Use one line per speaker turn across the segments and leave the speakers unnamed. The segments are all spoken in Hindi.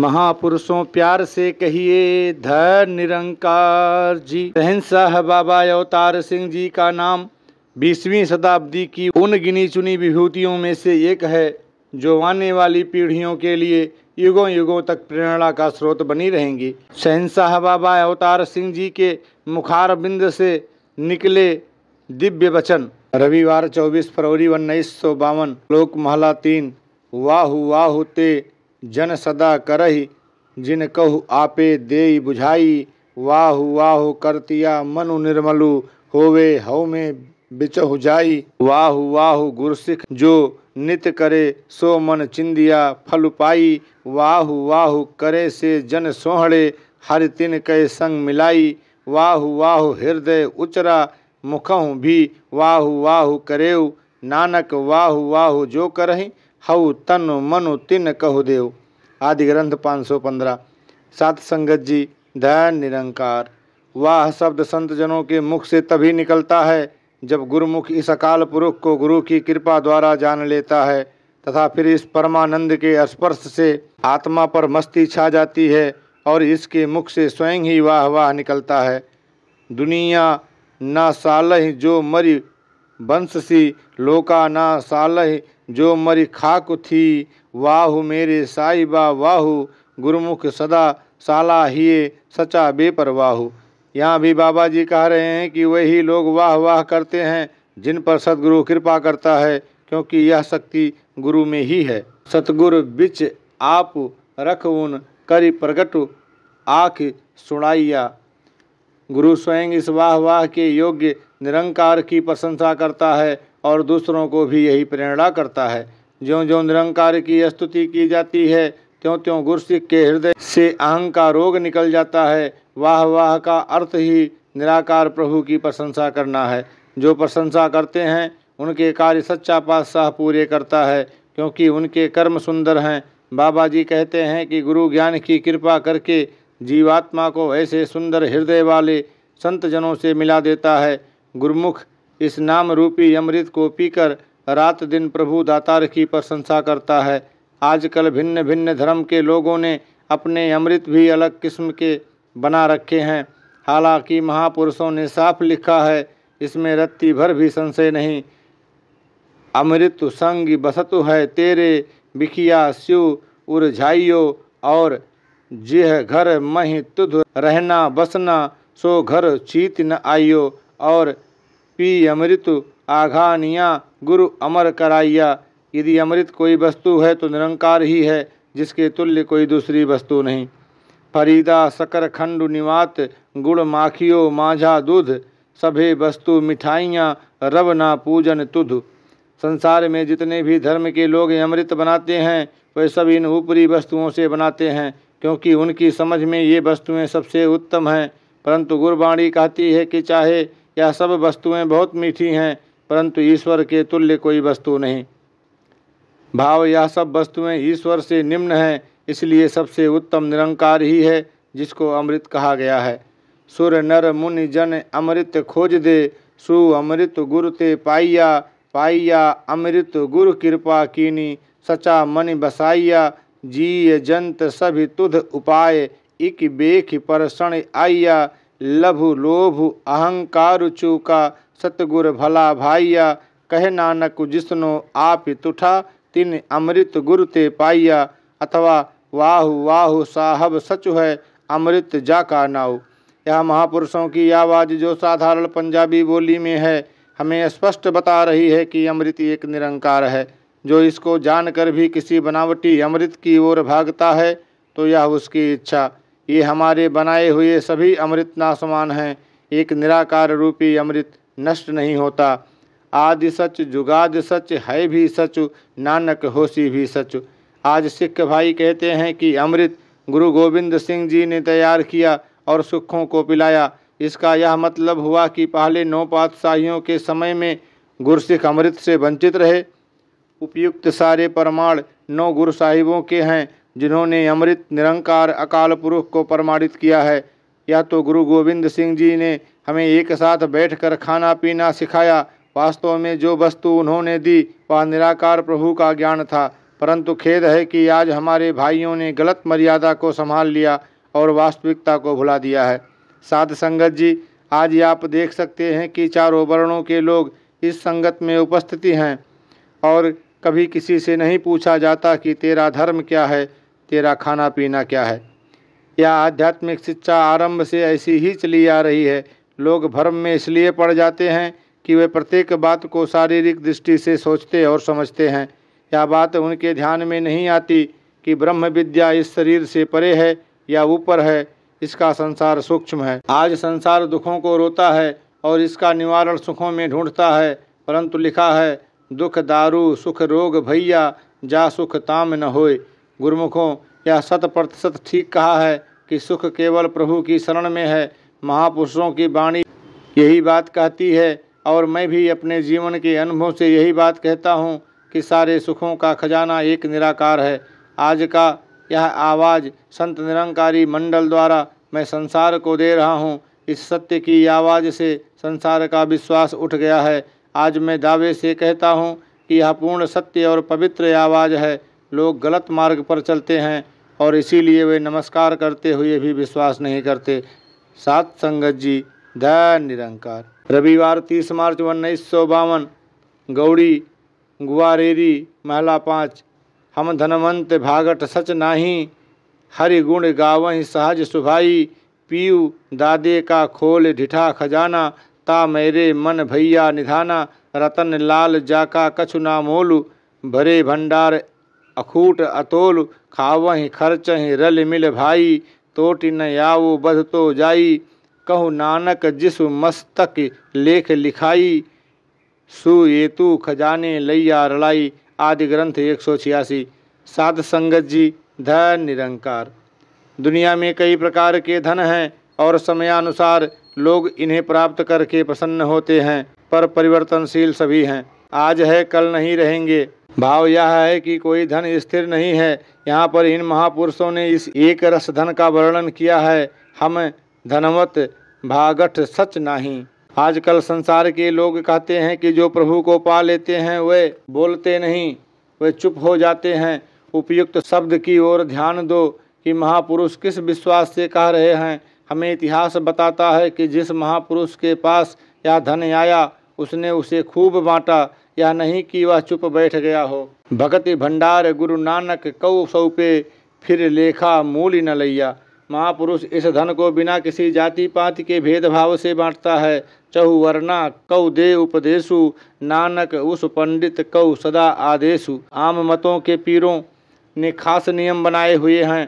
महापुरुषों प्यार से कहिए धर निरंकार जी सहन बाबा अवतार सिंह जी का नाम बीसवीं शताब्दी की उन गिनी चुनी विभूतियों में से एक है जो आने वाली पीढ़ियों के लिए युगों युगों तक प्रेरणा का स्रोत बनी रहेंगी शहनशाह बाबा अवतार सिंह जी के मुखार बिंद से निकले दिव्य वचन रविवार 24 फरवरी उन्नीस सौ बावन लोक महला तीन वाहु वाहु ते जन सदा करहि जिन कहु आपे देई बुझाई वाहु वाहु करतिया मनु निर्मलु होवे हव में बिचहु जाई वाहु वाहु गुरसिख जो नित करे सो मन चिंदिया फल पाई वाहु वाहु करे से जन सोहड़े हर तिन कह संग मिलाई वाहु वाहु हृदय उचरा मुखहु भी वाहु वाहु करेऊ नानक वाहु वाहु जो करही हऊ तनु मनु तिन कहु देव आदि ग्रंथ पाँच सौ पंद्रह सात संगत जी धैर्य निरंकार वाह शब्द संत जनों के मुख से तभी निकलता है जब गुरुमुख इस अकाल पुरुष को गुरु की कृपा द्वारा जान लेता है तथा फिर इस परमानंद के स्पर्श से आत्मा पर मस्ती छा जाती है और इसके मुख से स्वयं ही वाह वाह निकलता है दुनिया ना साल जो मरी बंससी लोकाना सालह जो मरी खाक थी वाहु मेरे साईबा वाहु गुरुमुख सदा साला ही सचा वाहु यहाँ भी बाबा जी कह रहे हैं कि वही लोग वाह वाह करते हैं जिन पर सतगुरु कृपा करता है क्योंकि यह शक्ति गुरु में ही है सतगुरु बिच आप रख उन करी प्रगट आख सुनाइया गुरु स्वयं इस वाह वाह के योग्य निरंकार की प्रशंसा करता है और दूसरों को भी यही प्रेरणा करता है ज्यों ज्यों निरंकार की स्तुति की जाती है त्यों त्यों गुरसिख के हृदय से अहंग का रोग निकल जाता है वाह वाह का अर्थ ही निराकार प्रभु की प्रशंसा करना है जो प्रशंसा करते हैं उनके कार्य सच्चा पातशाह पूरे करता है क्योंकि उनके कर्म सुंदर हैं बाबा जी कहते हैं कि गुरु ज्ञान की कृपा करके जीवात्मा को ऐसे सुंदर हृदय वाले संतजनों से मिला देता है गुरुमुख इस नाम रूपी अमृत को पीकर रात दिन प्रभु दातार की प्रशंसा करता है आजकल भिन्न भिन्न धर्म के लोगों ने अपने अमृत भी अलग किस्म के बना रखे हैं हालांकि महापुरुषों ने साफ लिखा है इसमें रत्ती भर भी संशय नहीं अमृत संग बसतु है तेरे बिखिया श्यु उर्झाइयो और जिह घर मही तुध रहना बसना सो घर चीत न आइयो और पी अमृत आघानिया गुरु अमर कराइया यदि अमृत कोई वस्तु है तो निरंकार ही है जिसके तुल्य कोई दूसरी वस्तु नहीं फरीदा शकर खंड निवात गुड़ माखियो माझा दूध सभे वस्तु मिठाइयाँ रब ना पूजन तुध संसार में जितने भी धर्म के लोग अमृत बनाते हैं वह सब इन ऊपरी वस्तुओं से बनाते हैं क्योंकि उनकी समझ में ये वस्तुएं सबसे उत्तम हैं परंतु गुरबाणी कहती है कि चाहे यह सब वस्तुएं बहुत मीठी हैं परंतु ईश्वर के तुल्य कोई वस्तु नहीं भाव यह सब वस्तुएं ईश्वर से निम्न हैं इसलिए सबसे उत्तम निरंकार ही है जिसको अमृत कहा गया है सुर नर मुनि जन अमृत खोज दे सु अमृत गुरु ते पाइया पाइया अमृत गुरु कृपा कीनी सचा मन बसाइया जंत सभी तुध उपाय इक बेख परसण आइया लभु लोभ अहंकार चूका सतगुर भला भाइया कह नानक जिसनो आप तुठा तिन अमृत गुरु ते पाइया अथवा वाहु वाहु साहब सच है अमृत जा का नाऊ यह महापुरुषों की आवाज़ जो साधारण पंजाबी बोली में है हमें स्पष्ट बता रही है कि अमृत एक निरंकार है जो इसको जानकर भी किसी बनावटी अमृत की ओर भागता है तो यह उसकी इच्छा ये हमारे बनाए हुए सभी अमृत नासमान हैं एक निराकार रूपी अमृत नष्ट नहीं होता आदि सच जुगाद सच है भी सच नानक होशी भी सच आज सिख भाई कहते हैं कि अमृत गुरु गोविंद सिंह जी ने तैयार किया और सुखों को पिलाया इसका यह मतलब हुआ कि पहले नौ पातशाहियों के समय में गुरसिख अमृत से वंचित रहे उपयुक्त सारे प्रमाण नौ गुरु साहिबों के हैं जिन्होंने अमृत निरंकार अकाल पुरुष को प्रमाणित किया है या तो गुरु गोविंद सिंह जी ने हमें एक साथ बैठकर खाना पीना सिखाया वास्तव में जो वस्तु उन्होंने दी वह निराकार प्रभु का ज्ञान था परंतु खेद है कि आज हमारे भाइयों ने गलत मर्यादा को संभाल लिया और वास्तविकता को भुला दिया है साध संगत जी आज आप देख सकते हैं कि चारों वर्णों के लोग इस संगत में उपस्थिति हैं और कभी किसी से नहीं पूछा जाता कि तेरा धर्म क्या है तेरा खाना पीना क्या है यह आध्यात्मिक शिक्षा आरंभ से ऐसी ही चली आ रही है लोग भ्रम में इसलिए पड़ जाते हैं कि वे प्रत्येक बात को शारीरिक दृष्टि से सोचते और समझते हैं यह बात उनके ध्यान में नहीं आती कि ब्रह्म विद्या इस शरीर से परे है या ऊपर है इसका संसार सूक्ष्म है आज संसार दुखों को रोता है और इसका निवारण सुखों में ढूंढता है परंतु लिखा है दुख दारू सुख रोग भैया जा सुख ताम न होए गुरुमुखों यह शत प्रतिशत ठीक कहा है कि सुख केवल प्रभु की शरण में है महापुरुषों की वाणी यही बात कहती है और मैं भी अपने जीवन के अनुभव से यही बात कहता हूँ कि सारे सुखों का खजाना एक निराकार है आज का यह आवाज़ संत निरंकारी मंडल द्वारा मैं संसार को दे रहा हूँ इस सत्य की आवाज़ से संसार का विश्वास उठ गया है आज मैं दावे से कहता हूँ कि यह पूर्ण सत्य और पवित्र आवाज़ है लोग गलत मार्ग पर चलते हैं और इसीलिए वे नमस्कार करते हुए भी विश्वास नहीं करते सात संगत जी दया निरंकार रविवार तीस मार्च उन्नीस सौ बावन गौड़ी गुआरेरी महिला पाँच हम धनवंत भागट सच नाही हरि गुण गावही सहज सुभाई पीऊ दादे का खोल ढिठा खजाना ता मेरे मन भैया निधाना रतन लाल जाका कछु ना मोलु भरे भंडार अखूट अतोल खावहीं खर्चहीं रल मिल भाई तोट न आओ बध तो जाई कहु नानक जिस मस्तक लेख लिखाई सुतु खजाने लैया रलाई आदि ग्रंथ एक सौ छियासी साध संगत जी धन निरंकार दुनिया में कई प्रकार के धन हैं और समयानुसार लोग इन्हें प्राप्त करके प्रसन्न होते हैं पर परिवर्तनशील सभी हैं आज है कल नहीं रहेंगे भाव यह है कि कोई धन स्थिर नहीं है यहाँ पर इन महापुरुषों ने इस एक रस धन का वर्णन किया है हम धनवत भागठ सच नाही आजकल संसार के लोग कहते हैं कि जो प्रभु को पा लेते हैं वे बोलते नहीं वे चुप हो जाते हैं उपयुक्त शब्द की ओर ध्यान दो कि महापुरुष किस विश्वास से कह रहे हैं हमें इतिहास बताता है कि जिस महापुरुष के पास यह धन आया उसने उसे खूब बांटा या नहीं कि वह चुप बैठ गया हो भगति भंडार गुरु नानक कौ सौपे फिर लेखा मूल न लैया महापुरुष इस धन को बिना किसी जाति पात के भेदभाव से बांटता है चहु वरना कौ दे उपदेशु नानक उस पंडित कौ सदा आदेशु आम मतों के पीरों ने खास नियम बनाए हुए हैं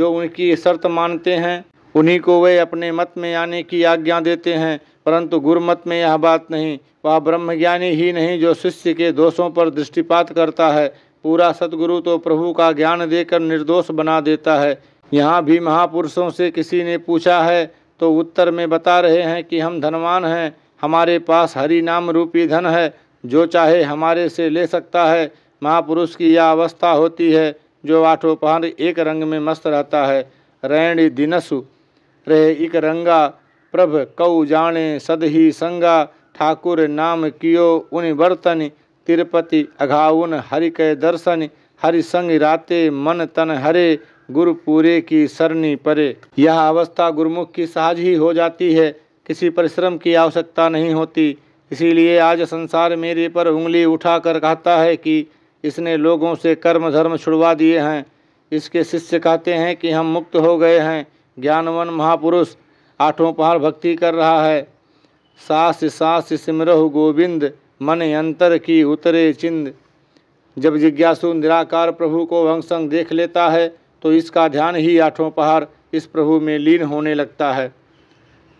जो उनकी शर्त मानते हैं उन्हीं को वे अपने मत में आने की आज्ञा देते हैं परंतु गुरुमत में यह बात नहीं वह ब्रह्मज्ञानी ही नहीं जो शिष्य के दोषों पर दृष्टिपात करता है पूरा सदगुरु तो प्रभु का ज्ञान देकर निर्दोष बना देता है यहाँ भी महापुरुषों से किसी ने पूछा है तो उत्तर में बता रहे हैं कि हम धनवान हैं हमारे पास हरि नाम रूपी धन है जो चाहे हमारे से ले सकता है महापुरुष की यह अवस्था होती है जो आठों पहर एक रंग में मस्त रहता है रैणी दिनसु रहे इक रंगा प्रभ कऊ जाने सद ही संगा ठाकुर नाम कियो उन बर्तन तिरुपति अघाउन हरि के दर्शन हरि संग राते मन तन हरे गुरु पूरे की सरनी परे यह अवस्था गुरुमुख की सहज ही हो जाती है किसी परिश्रम की आवश्यकता नहीं होती इसीलिए आज संसार मेरे पर उंगली उठाकर कहता है कि इसने लोगों से कर्म धर्म छुड़वा दिए हैं इसके शिष्य कहते हैं कि हम मुक्त हो गए हैं ज्ञानवन महापुरुष आठों पहाड़ भक्ति कर रहा है सास सास सिमरहु गोविंद मन अंतर की उतरे चिंद जब जिज्ञासु निराकार प्रभु को अंग संग देख लेता है तो इसका ध्यान ही आठों पहाड़ इस प्रभु में लीन होने लगता है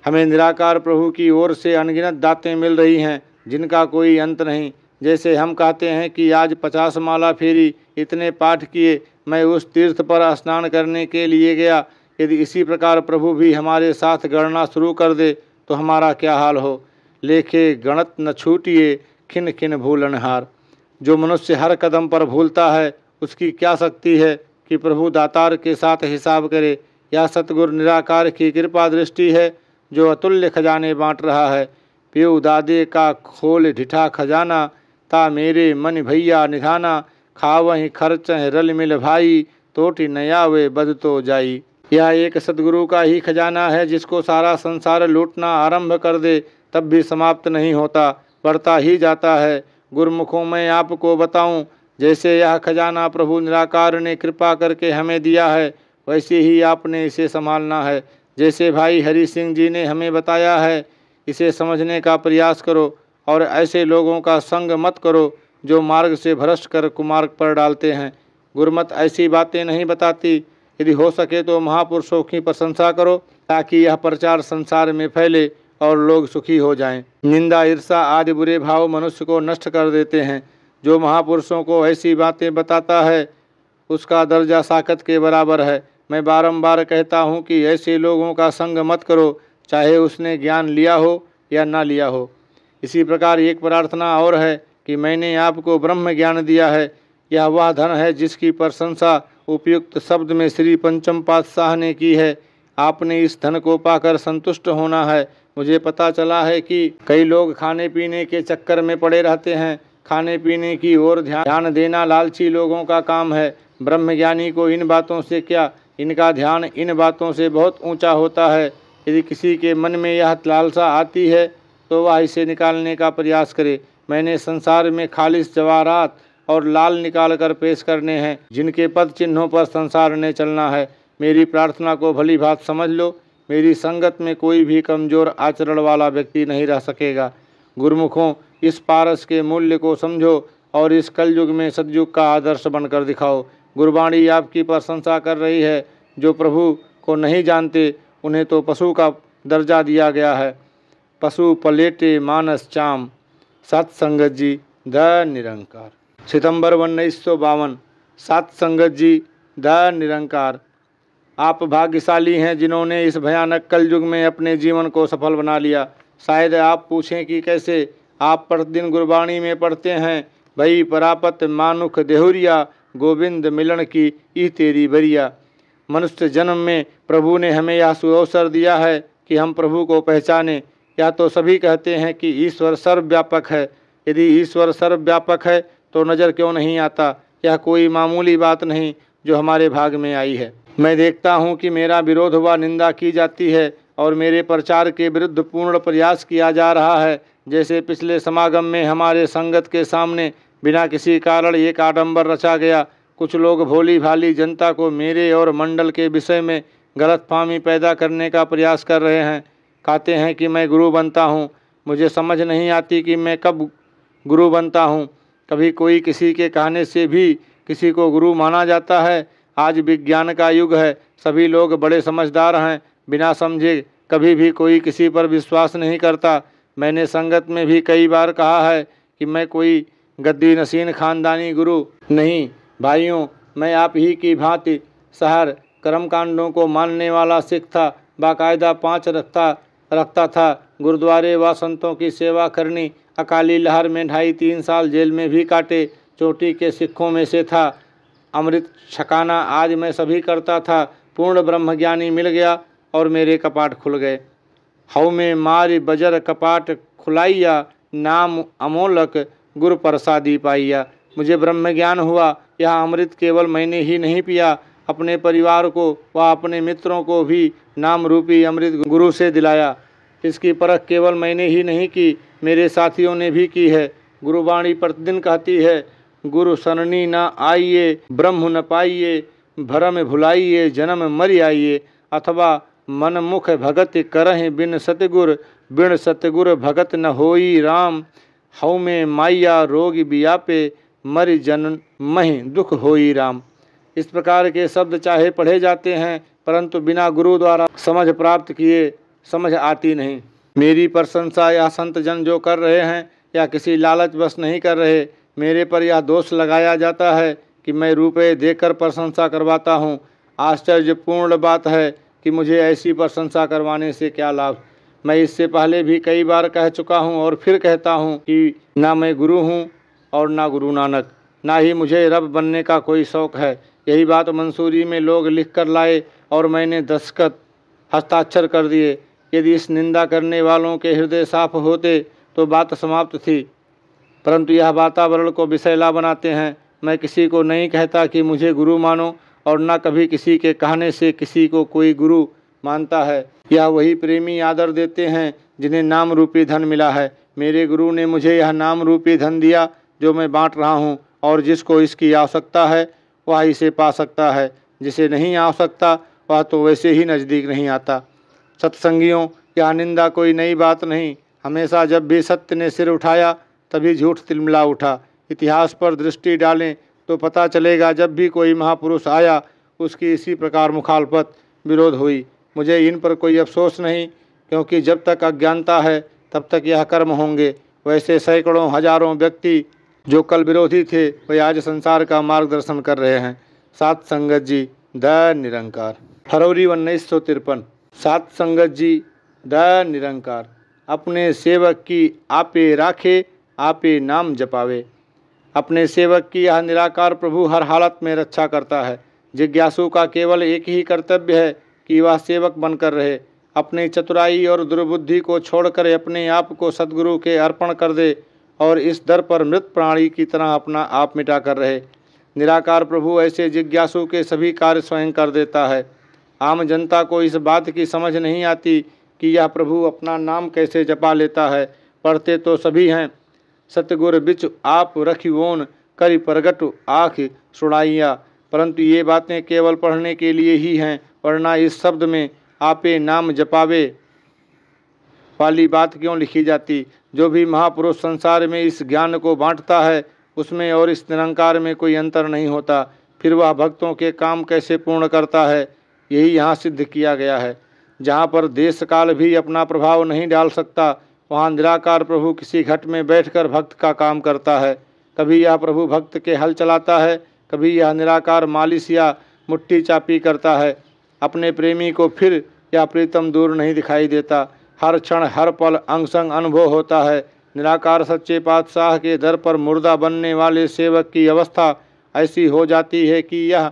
हमें निराकार प्रभु की ओर से अनगिनत दातें मिल रही हैं जिनका कोई अंत नहीं जैसे हम कहते हैं कि आज पचास माला फेरी इतने पाठ किए मैं उस तीर्थ पर स्नान करने के लिए गया यदि इसी प्रकार प्रभु भी हमारे साथ गणना शुरू कर दे तो हमारा क्या हाल हो लेखे गणत न छूटिए खिन खिन भूलनहार जो मनुष्य हर कदम पर भूलता है उसकी क्या शक्ति है कि प्रभु दातार के साथ हिसाब करे या सतगुरु निराकार की कृपा दृष्टि है जो अतुल्य खजाने बांट रहा है पियो दादे का खोल ढिठा खजाना ता मेरे मन भैया निधाना खावहीं खर्च रल मिल भाई तोटी नया वे बद तो जाई यह एक सदगुरु का ही खजाना है जिसको सारा संसार लूटना आरंभ कर दे तब भी समाप्त नहीं होता बढ़ता ही जाता है गुरुमुखों में आपको बताऊं जैसे यह खजाना प्रभु निराकार ने कृपा करके हमें दिया है वैसे ही आपने इसे संभालना है जैसे भाई हरि सिंह जी ने हमें बताया है इसे समझने का प्रयास करो और ऐसे लोगों का संग मत करो जो मार्ग से भ्रष्ट कर कुमार्ग पर डालते हैं गुरमत ऐसी बातें नहीं बताती यदि हो सके तो महापुरुषों की प्रशंसा करो ताकि यह प्रचार संसार में फैले और लोग सुखी हो जाएं। निंदा ईर्षा आदि बुरे भाव मनुष्य को नष्ट कर देते हैं जो महापुरुषों को ऐसी बातें बताता है उसका दर्जा साकत के बराबर है मैं बारंबार कहता हूँ कि ऐसे लोगों का संग मत करो चाहे उसने ज्ञान लिया हो या ना लिया हो इसी प्रकार एक प्रार्थना और है कि मैंने आपको ब्रह्म ज्ञान दिया है यह वह धन है जिसकी प्रशंसा उपयुक्त शब्द में श्री पंचम पातशाह ने की है आपने इस धन को पाकर संतुष्ट होना है मुझे पता चला है कि कई लोग खाने पीने के चक्कर में पड़े रहते हैं खाने पीने की ओर ध्यान देना लालची लोगों का काम है ब्रह्मज्ञानी को इन बातों से क्या इनका ध्यान इन बातों से बहुत ऊंचा होता है यदि किसी के मन में यह लालसा आती है तो वह इसे निकालने का प्रयास करे मैंने संसार में खालिश जवाहरात और लाल निकाल कर पेश करने हैं जिनके पद चिन्हों पर संसार ने चलना है मेरी प्रार्थना को भली भात समझ लो मेरी संगत में कोई भी कमजोर आचरण वाला व्यक्ति नहीं रह सकेगा गुरुमुखों इस पारस के मूल्य को समझो और इस कलयुग में सदयुग का आदर्श बनकर दिखाओ गुरबाणी आपकी प्रशंसा कर रही है जो प्रभु को नहीं जानते उन्हें तो पशु का दर्जा दिया गया है पशु पलेटे मानस चाम सत्संगत जी द निरंकार सितंबर उन्नीस सौ बावन सात संगत जी द निरंकार आप भाग्यशाली हैं जिन्होंने इस भयानक कल युग में अपने जीवन को सफल बना लिया शायद आप पूछें कि कैसे आप प्रतिदिन गुरबाणी में पढ़ते हैं भई परापत मानुख देहुरिया गोविंद मिलन की ई तेरी बरिया मनुष्य जन्म में प्रभु ने हमें यह सुअवसर दिया है कि हम प्रभु को पहचाने या तो सभी कहते हैं कि ईश्वर सर्वव्यापक है यदि ईश्वर सर्वव्यापक है तो नज़र क्यों नहीं आता यह कोई मामूली बात नहीं जो हमारे भाग में आई है मैं देखता हूँ कि मेरा विरोध व निंदा की जाती है और मेरे प्रचार के विरुद्ध पूर्ण प्रयास किया जा रहा है जैसे पिछले समागम में हमारे संगत के सामने बिना किसी कारण एक आडंबर रचा गया कुछ लोग भोली भाली जनता को मेरे और मंडल के विषय में गलत फहमी पैदा करने का प्रयास कर रहे हैं कहते हैं कि मैं गुरु बनता हूँ मुझे समझ नहीं आती कि मैं कब गुरु बनता हूँ कभी कोई किसी के कहने से भी किसी को गुरु माना जाता है आज विज्ञान का युग है सभी लोग बड़े समझदार हैं बिना समझे कभी भी कोई किसी पर विश्वास नहीं करता मैंने संगत में भी कई बार कहा है कि मैं कोई गद्दी नसीन खानदानी गुरु नहीं भाइयों मैं आप ही की भांति शहर कर्मकांडों को मानने वाला सिख था बाकायदा पाँच रखता रखता था गुरुद्वारे व संतों की सेवा करनी अकाली लहर में ढाई तीन साल जेल में भी काटे चोटी के सिखों में से था अमृत छकाना आज मैं सभी करता था पूर्ण ब्रह्मज्ञानी मिल गया और मेरे कपाट खुल गए हऊ में मार बजर कपाट खुलाइया नाम अमोलक गुरु प्रसादी पाइया मुझे ब्रह्म ज्ञान हुआ यह अमृत केवल मैंने ही नहीं पिया अपने परिवार को व अपने मित्रों को भी नाम रूपी अमृत गुरु से दिलाया इसकी परख केवल मैंने ही नहीं की मेरे साथियों ने भी की है गुरुवाणी प्रतिदिन कहती है गुरु सरणी न आइए ब्रह्म न पाइए भरम भुलाइए जन्म मर आइए अथवा मनमुख भगत करह बिन सतगुर बिन सतगुर भगत न होई राम हऊ में माइया रोग बियापे मर जन मह दुख होई राम इस प्रकार के शब्द चाहे पढ़े जाते हैं परंतु बिना गुरु द्वारा समझ प्राप्त किए समझ आती नहीं मेरी प्रशंसा या संत जन जो कर रहे हैं या किसी लालच बस नहीं कर रहे मेरे पर यह दोष लगाया जाता है कि मैं रुपये देकर प्रशंसा करवाता हूँ आश्चर्यपूर्ण बात है कि मुझे ऐसी प्रशंसा करवाने से क्या लाभ मैं इससे पहले भी कई बार कह चुका हूँ और फिर कहता हूँ कि ना मैं गुरु हूँ और ना गुरु नानक ना ही मुझे रब बनने का कोई शौक़ है यही बात मंसूरी में लोग लिख कर लाए और मैंने दस्खत हस्ताक्षर कर दिए यदि इस निंदा करने वालों के हृदय साफ होते तो बात समाप्त थी परंतु यह वातावरण को विषैला बनाते हैं मैं किसी को नहीं कहता कि मुझे गुरु मानो और न कभी किसी के कहने से किसी को कोई गुरु मानता है यह वही प्रेमी आदर देते हैं जिन्हें नाम रूपी धन मिला है मेरे गुरु ने मुझे यह नाम रूपी धन दिया जो मैं बांट रहा हूँ और जिसको इसकी आवश्यकता है वह इसे पा सकता है जिसे नहीं आवश्यकता वह तो वैसे ही नज़दीक नहीं आता सत्संगियों या आनिंदा कोई नई बात नहीं हमेशा जब भी सत्य ने सिर उठाया तभी झूठ तिलमिला उठा इतिहास पर दृष्टि डालें तो पता चलेगा जब भी कोई महापुरुष आया उसकी इसी प्रकार मुखालपत विरोध हुई मुझे इन पर कोई अफसोस नहीं क्योंकि जब तक अज्ञानता है तब तक यह कर्म होंगे वैसे सैकड़ों हजारों व्यक्ति जो कल विरोधी थे वे आज संसार का मार्गदर्शन कर रहे हैं सात संगत जी द निरंकार फरवरी उन्नीस सौ तिरपन सात संगत जी दया निरंकार अपने सेवक की आपे राखे आपे नाम जपावे अपने सेवक की यह निराकार प्रभु हर हालत में रक्षा करता है जिज्ञासु का केवल एक ही कर्तव्य है कि वह सेवक बनकर रहे अपनी चतुराई और दुर्बुद्धि को छोड़कर अपने आप को सदगुरु के अर्पण कर दे और इस दर पर मृत प्राणी की तरह अपना आप मिटा कर रहे निराकार प्रभु ऐसे जिज्ञासु के सभी कार्य स्वयं कर देता है आम जनता को इस बात की समझ नहीं आती कि यह प्रभु अपना नाम कैसे जपा लेता है पढ़ते तो सभी हैं सतगुर बिच आप रखिवोन करी प्रगट आँख सुड़ाइया परंतु ये बातें केवल पढ़ने के लिए ही हैं वरना इस शब्द में आपे नाम जपावे वाली बात क्यों लिखी जाती जो भी महापुरुष संसार में इस ज्ञान को बांटता है उसमें और इस निरंकार में कोई अंतर नहीं होता फिर वह भक्तों के काम कैसे पूर्ण करता है यही यहाँ सिद्ध किया गया है जहाँ पर देश काल भी अपना प्रभाव नहीं डाल सकता वहाँ निराकार प्रभु किसी घट में बैठकर भक्त का काम करता है कभी यह प्रभु भक्त के हल चलाता है कभी यह निराकार मालिश या मुट्टी चापी करता है अपने प्रेमी को फिर यह प्रीतम दूर नहीं दिखाई देता हर क्षण हर पल अंग संग अनुभव होता है निराकार सच्चे पातशाह के दर पर मुर्दा बनने वाले सेवक की अवस्था ऐसी हो जाती है कि यह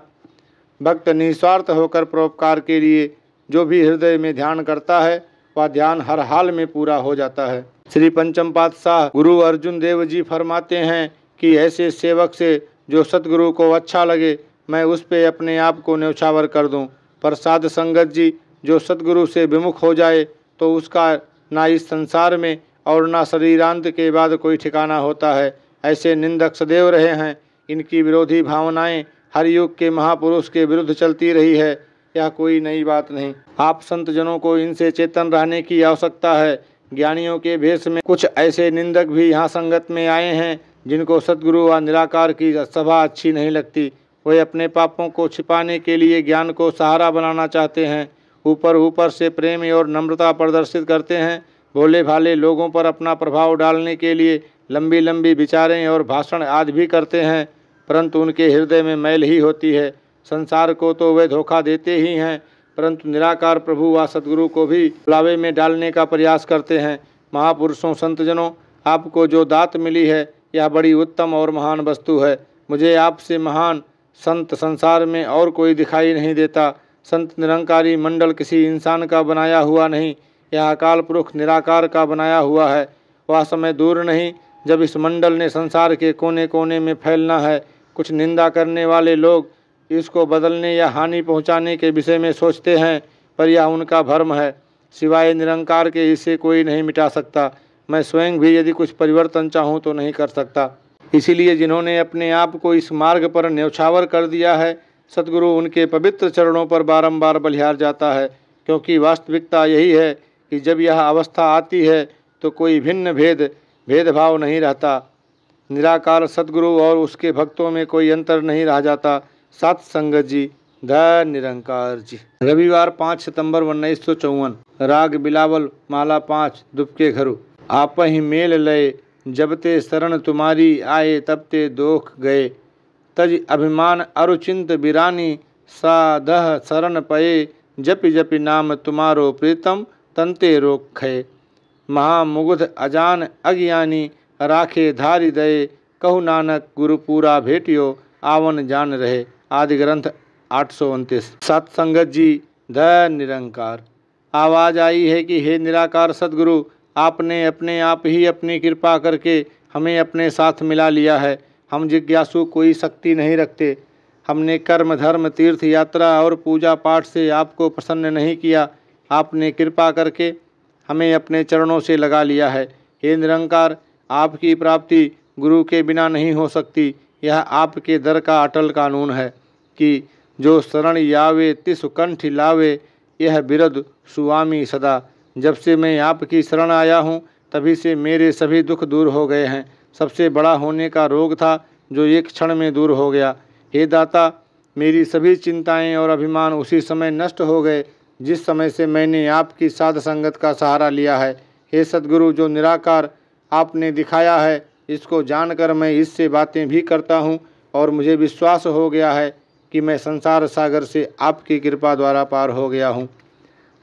भक्त निस्वार्थ होकर परोपकार के लिए जो भी हृदय में ध्यान करता है वह ध्यान हर हाल में पूरा हो जाता है श्री पंचम पातशाह गुरु अर्जुन देव जी फरमाते हैं कि ऐसे सेवक से जो सतगुरु को अच्छा लगे मैं उस पर अपने आप को न्यौछावर कर दूं पर साध संगत जी जो सतगुरु से विमुख हो जाए तो उसका ना इस संसार में और ना शरीरांत के बाद कोई ठिकाना होता है ऐसे निंदक सदैव रहे हैं इनकी विरोधी भावनाएं हर युग के महापुरुष के विरुद्ध चलती रही है यह कोई नई बात नहीं आप संतजनों को इनसे चेतन रहने की आवश्यकता है ज्ञानियों के भेष में कुछ ऐसे निंदक भी यहाँ संगत में आए हैं जिनको सदगुरु व निराकार की सभा अच्छी नहीं लगती वे अपने पापों को छिपाने के लिए ज्ञान को सहारा बनाना चाहते हैं ऊपर ऊपर से प्रेम और नम्रता प्रदर्शित करते हैं भोले भाले लोगों पर अपना प्रभाव डालने के लिए लंबी लंबी विचारें और भाषण आदि भी करते हैं परंतु उनके हृदय में मैल ही होती है संसार को तो वे धोखा देते ही हैं परंतु निराकार प्रभु व सदगुरु को भी लावे में डालने का प्रयास करते हैं महापुरुषों संतजनों आपको जो दात मिली है यह बड़ी उत्तम और महान वस्तु है मुझे आपसे महान संत संसार में और कोई दिखाई नहीं देता संत निरंकारी मंडल किसी इंसान का बनाया हुआ नहीं यह अकाल पुरुष निराकार का बनाया हुआ है वह समय दूर नहीं जब इस मंडल ने संसार के कोने कोने में फैलना है कुछ निंदा करने वाले लोग इसको बदलने या हानि पहुंचाने के विषय में सोचते हैं पर यह उनका भ्रम है सिवाय निरंकार के इसे कोई नहीं मिटा सकता मैं स्वयं भी यदि कुछ परिवर्तन चाहूँ तो नहीं कर सकता इसीलिए जिन्होंने अपने आप को इस मार्ग पर न्यौछावर कर दिया है सदगुरु उनके पवित्र चरणों पर बारंबार बलिहार जाता है क्योंकि वास्तविकता यही है कि जब यह अवस्था आती है तो कोई भिन्न भेद भेदभाव नहीं रहता निराकार सदगुरु और उसके भक्तों में कोई अंतर नहीं रह जाता सात संगत जी धन निरंकार जी रविवार पाँच सितंबर उन्नीस सौ चौवन राग बिलावल माला पाँच दुबके घरु आप ही मेल लय जबते शरण तुम्हारी आए तबते दोख गए तज अभिमान अरुचिंत बिरानी साधह शरण पये जप जप नाम तुम्हारो प्रीतम तंते रोख खय महामुग्ध अजान अज्ञानी राखे धारी दये कहु नानक गुरु पूरा भेटियो आवन जान रहे आदि ग्रंथ आठ सौ उनतीस सत संगत जी द निरंकार आवाज़ आई है कि हे निराकार सदगुरु आपने अपने आप ही अपनी कृपा करके हमें अपने साथ मिला लिया है हम जिज्ञासु कोई शक्ति नहीं रखते हमने कर्म धर्म तीर्थ यात्रा और पूजा पाठ से आपको प्रसन्न नहीं किया आपने कृपा करके हमें अपने चरणों से लगा लिया है हे निरंकार आपकी प्राप्ति गुरु के बिना नहीं हो सकती यह आपके दर का अटल कानून है कि जो शरण यावे तिस कंठ लावे यह बिरद सुवामी सदा जब से मैं आपकी शरण आया हूँ तभी से मेरे सभी दुख दूर हो गए हैं सबसे बड़ा होने का रोग था जो एक क्षण में दूर हो गया हे दाता मेरी सभी चिंताएं और अभिमान उसी समय नष्ट हो गए जिस समय से मैंने आपकी साध संगत का सहारा लिया है हे सदगुरु जो निराकार आपने दिखाया है इसको जानकर मैं इससे बातें भी करता हूँ और मुझे विश्वास हो गया है कि मैं संसार सागर से आपकी कृपा द्वारा पार हो गया हूँ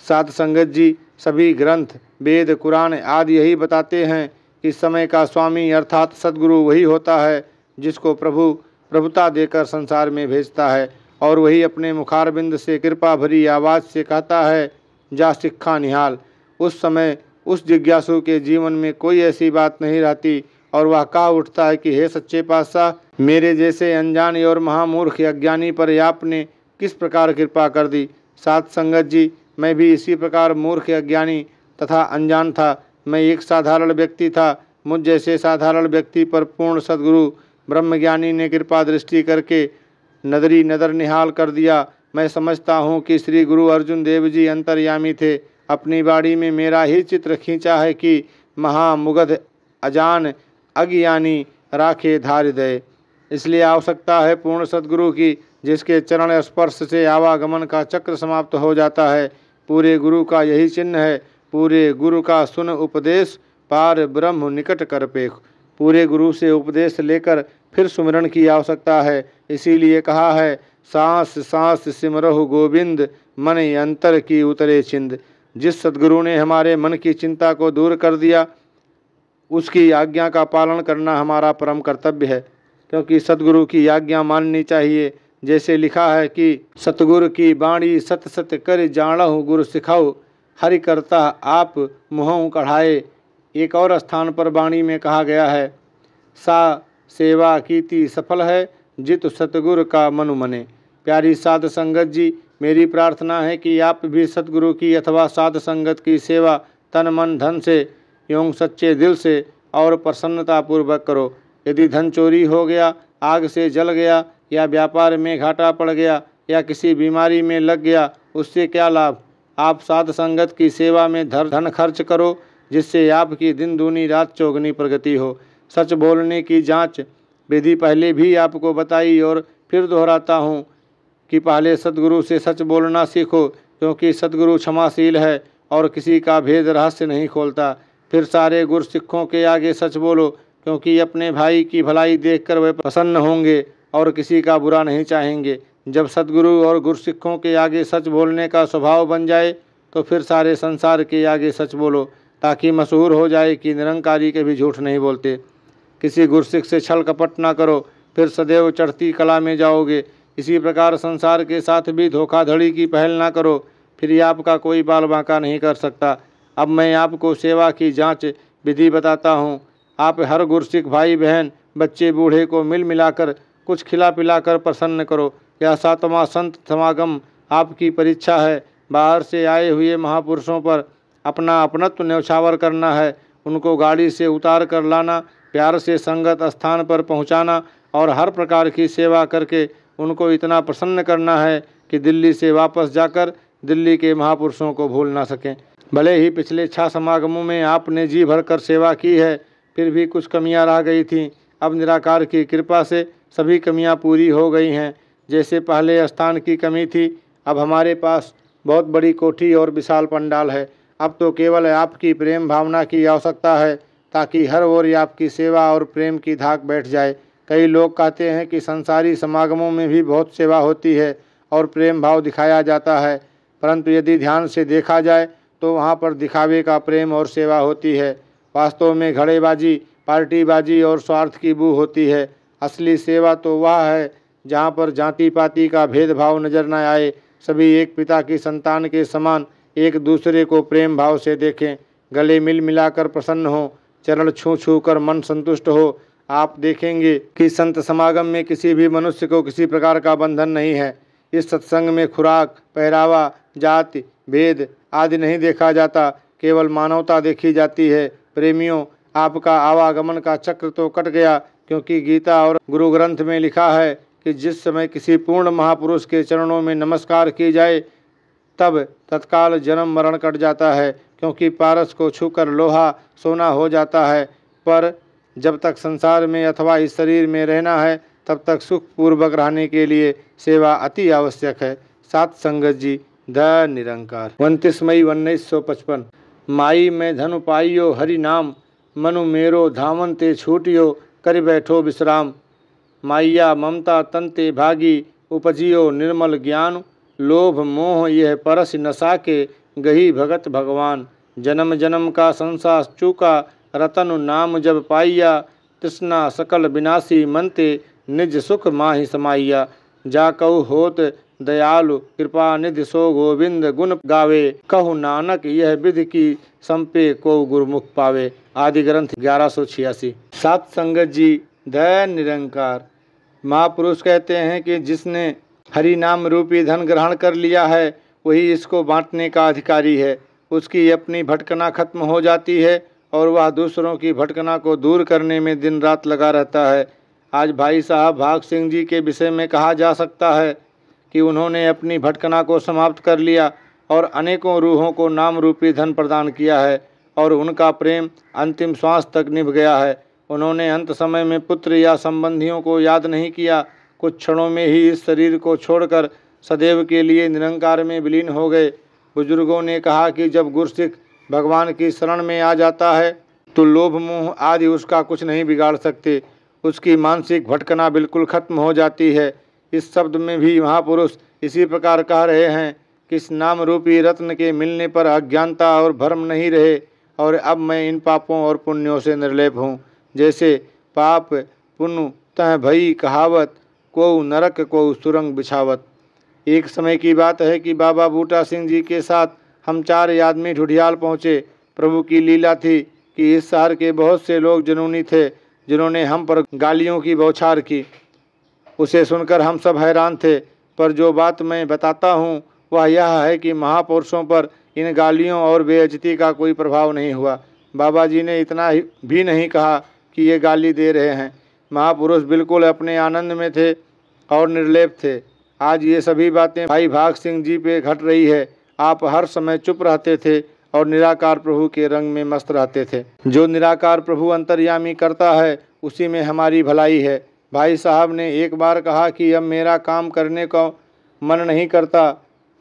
सात संगत जी सभी ग्रंथ वेद कुरान आदि यही बताते हैं कि समय का स्वामी अर्थात सदगुरु वही होता है जिसको प्रभु प्रभुता देकर संसार में भेजता है और वही अपने मुखारबिंद से कृपा भरी आवाज़ से कहता है जा सिक्खा निहाल उस समय उस जिज्ञासु के जीवन में कोई ऐसी बात नहीं रहती और वह कहा उठता है कि हे सच्चे पातशाह मेरे जैसे अनजान और महामूर्ख अज्ञानी पर आपने किस प्रकार कृपा कर दी सात संगत जी मैं भी इसी प्रकार मूर्ख अज्ञानी तथा अनजान था मैं एक साधारण व्यक्ति था मुझ जैसे साधारण व्यक्ति पर पूर्ण सदगुरु ब्रह्मज्ञानी ने कृपा दृष्टि करके नदरी नदर निहाल कर दिया मैं समझता हूँ कि श्री गुरु अर्जुन देव जी अंतर्यामी थे अपनी बाड़ी में मेरा ही चित्र खींचा है कि महामुगध अजान अज्ञानी राखे धार दे इसलिए आवश्यकता है पूर्ण सदगुरु की जिसके चरण स्पर्श से आवागमन का चक्र समाप्त हो जाता है पूरे गुरु का यही चिन्ह है पूरे गुरु का सुन उपदेश पार ब्रह्म निकट कर पेख पूरे गुरु से उपदेश लेकर फिर सुमरण की आवश्यकता है इसीलिए कहा है सांस सांस सिमरहु गोविंद मन अंतर की उतरे छिंद जिस सदगुरु ने हमारे मन की चिंता को दूर कर दिया उसकी आज्ञा का पालन करना हमारा परम कर्तव्य है क्योंकि सदगुरु की आज्ञा माननी चाहिए जैसे लिखा है कि सतगुरु की बाणी सत सत कर जाणहु गुरु सिखाओ हरि करता आप मुँह कढ़ाए एक और स्थान पर बाणी में कहा गया है सा सेवा कीति सफल है जित सतगुरु का मनु मने प्यारी साध संगत जी मेरी प्रार्थना है कि आप भी सदगुरु की अथवा साध संगत की सेवा तन मन धन से एवं सच्चे दिल से और प्रसन्नतापूर्वक करो यदि धन चोरी हो गया आग से जल गया या व्यापार में घाटा पड़ गया या किसी बीमारी में लग गया उससे क्या लाभ आप साध संगत की सेवा में धर धन खर्च करो जिससे आपकी दिन दूनी रात चौगनी प्रगति हो सच बोलने की जांच विधि पहले भी आपको बताई और फिर दोहराता हूँ कि पहले सदगुरु से सच बोलना सीखो क्योंकि सदगुरु क्षमाशील है और किसी का भेद रहस्य नहीं खोलता फिर सारे गुरु सिखों के आगे सच बोलो क्योंकि अपने भाई की भलाई देखकर वे प्रसन्न होंगे और किसी का बुरा नहीं चाहेंगे जब सदगुरु और गुरसिखों के आगे सच बोलने का स्वभाव बन जाए तो फिर सारे संसार के आगे सच बोलो ताकि मशहूर हो जाए कि निरंकारी के भी झूठ नहीं बोलते किसी गुरसिख से छल कपट ना करो फिर सदैव चढ़ती कला में जाओगे इसी प्रकार संसार के साथ भी धोखाधड़ी की पहल ना करो फिर आपका कोई बाल बांका नहीं कर सकता अब मैं आपको सेवा की जांच विधि बताता हूँ आप हर गुरसिख भाई बहन बच्चे बूढ़े को मिल मिलाकर कुछ खिला पिलाकर प्रसन्न करो यह सातवां संत समागम आपकी परीक्षा है बाहर से आए हुए महापुरुषों पर अपना अपनत्व न्यौछावर करना है उनको गाड़ी से उतार कर लाना प्यार से संगत स्थान पर पहुँचाना और हर प्रकार की सेवा करके उनको इतना प्रसन्न करना है कि दिल्ली से वापस जाकर दिल्ली के महापुरुषों को भूल ना सकें भले ही पिछले छह समागमों में आपने जी भर कर सेवा की है फिर भी कुछ कमियां रह गई थीं अब निराकार की कृपा से सभी कमियां पूरी हो गई हैं जैसे पहले स्थान की कमी थी अब हमारे पास बहुत बड़ी कोठी और विशाल पंडाल है अब तो केवल आपकी प्रेम भावना की आवश्यकता है ताकि हर ओर आपकी सेवा और प्रेम की धाक बैठ जाए कई लोग कहते हैं कि संसारी समागमों में भी बहुत सेवा होती है और प्रेम भाव दिखाया जाता है परंतु यदि ध्यान से देखा जाए तो वहाँ पर दिखावे का प्रेम और सेवा होती है वास्तव में घड़ेबाजी पार्टीबाजी और स्वार्थ की बू होती है असली सेवा तो वह है जहाँ पर जाति पाति का भेदभाव नजर न आए सभी एक पिता की संतान के समान एक दूसरे को प्रेम भाव से देखें गले मिल मिलाकर प्रसन्न हो चरण छू छू कर मन संतुष्ट हो आप देखेंगे कि संत समागम में किसी भी मनुष्य को किसी प्रकार का बंधन नहीं है इस सत्संग में खुराक पहरावा जाति भेद आदि नहीं देखा जाता केवल मानवता देखी जाती है प्रेमियों आपका आवागमन का चक्र तो कट गया क्योंकि गीता और गुरु ग्रंथ में लिखा है कि जिस समय किसी पूर्ण महापुरुष के चरणों में नमस्कार की जाए तब तत्काल जन्म मरण कट जाता है क्योंकि पारस को छूकर लोहा सोना हो जाता है पर जब तक संसार में अथवा इस शरीर में रहना है तब तक सुख पूर्वक रहने के लिए सेवा अति आवश्यक है सात संगत जी द निरंकार उनतीस मई उन्नीस सौ पचपन माई में धन पाइयो हरि नाम मनु मेरो धामन ते छूटियो कर बैठो विश्राम माइया ममता तनते भागी उपजियो निर्मल ज्ञान लोभ मोह यह परस नशा के गही भगत भगवान जन्म जन्म का संसार चूका रतन नाम जब पाइया तृष्णा सकल विनाशी मनते निज सुख माहि समाइया कहु होत दयालु कृपा निधि सो गोविंद गुण गावे कहु नानक यह विधि की संपे को गुरुमुख पावे आदि ग्रंथ ग्यारह सौ छियासी सात संगत जी दया निरंकार महापुरुष कहते हैं कि जिसने हरि नाम रूपी धन ग्रहण कर लिया है वही इसको बांटने का अधिकारी है उसकी अपनी भटकना खत्म हो जाती है और वह दूसरों की भटकना को दूर करने में दिन रात लगा रहता है आज भाई साहब भाग सिंह जी के विषय में कहा जा सकता है कि उन्होंने अपनी भटकना को समाप्त कर लिया और अनेकों रूहों को नाम रूपी धन प्रदान किया है और उनका प्रेम अंतिम श्वास तक निभ गया है उन्होंने अंत समय में पुत्र या संबंधियों को याद नहीं किया कुछ क्षणों में ही इस शरीर को छोड़कर सदैव के लिए निरंकार में विलीन हो गए बुजुर्गों ने कहा कि जब गुरसिख भगवान की शरण में आ जाता है तो लोभ मोह आदि उसका कुछ नहीं बिगाड़ सकते उसकी मानसिक भटकना बिल्कुल खत्म हो जाती है इस शब्द में भी महापुरुष इसी प्रकार कह रहे हैं कि इस नाम रूपी रत्न के मिलने पर अज्ञानता और भ्रम नहीं रहे और अब मैं इन पापों और पुण्यों से निर्लेप हूँ जैसे पाप पुण्य तह भई कहावत को नरक को सुरंग बिछावत एक समय की बात है कि बाबा बूटा सिंह जी के साथ हम चार आदमी ढुढियाल पहुँचे प्रभु की लीला थी कि इस शहर के बहुत से लोग जुनूनी थे जिन्होंने हम पर गालियों की बौछार की उसे सुनकर हम सब हैरान थे पर जो बात मैं बताता हूँ वह यह है कि महापुरुषों पर इन गालियों और बेअजती का कोई प्रभाव नहीं हुआ बाबा जी ने इतना ही भी नहीं कहा कि ये गाली दे रहे हैं महापुरुष बिल्कुल अपने आनंद में थे और निर्लेप थे आज ये सभी बातें भाई भाग सिंह जी पे घट रही है आप हर समय चुप रहते थे और निराकार प्रभु के रंग में मस्त रहते थे जो निराकार प्रभु अंतर्यामी करता है उसी में हमारी भलाई है भाई साहब ने एक बार कहा कि अब मेरा काम करने का मन नहीं करता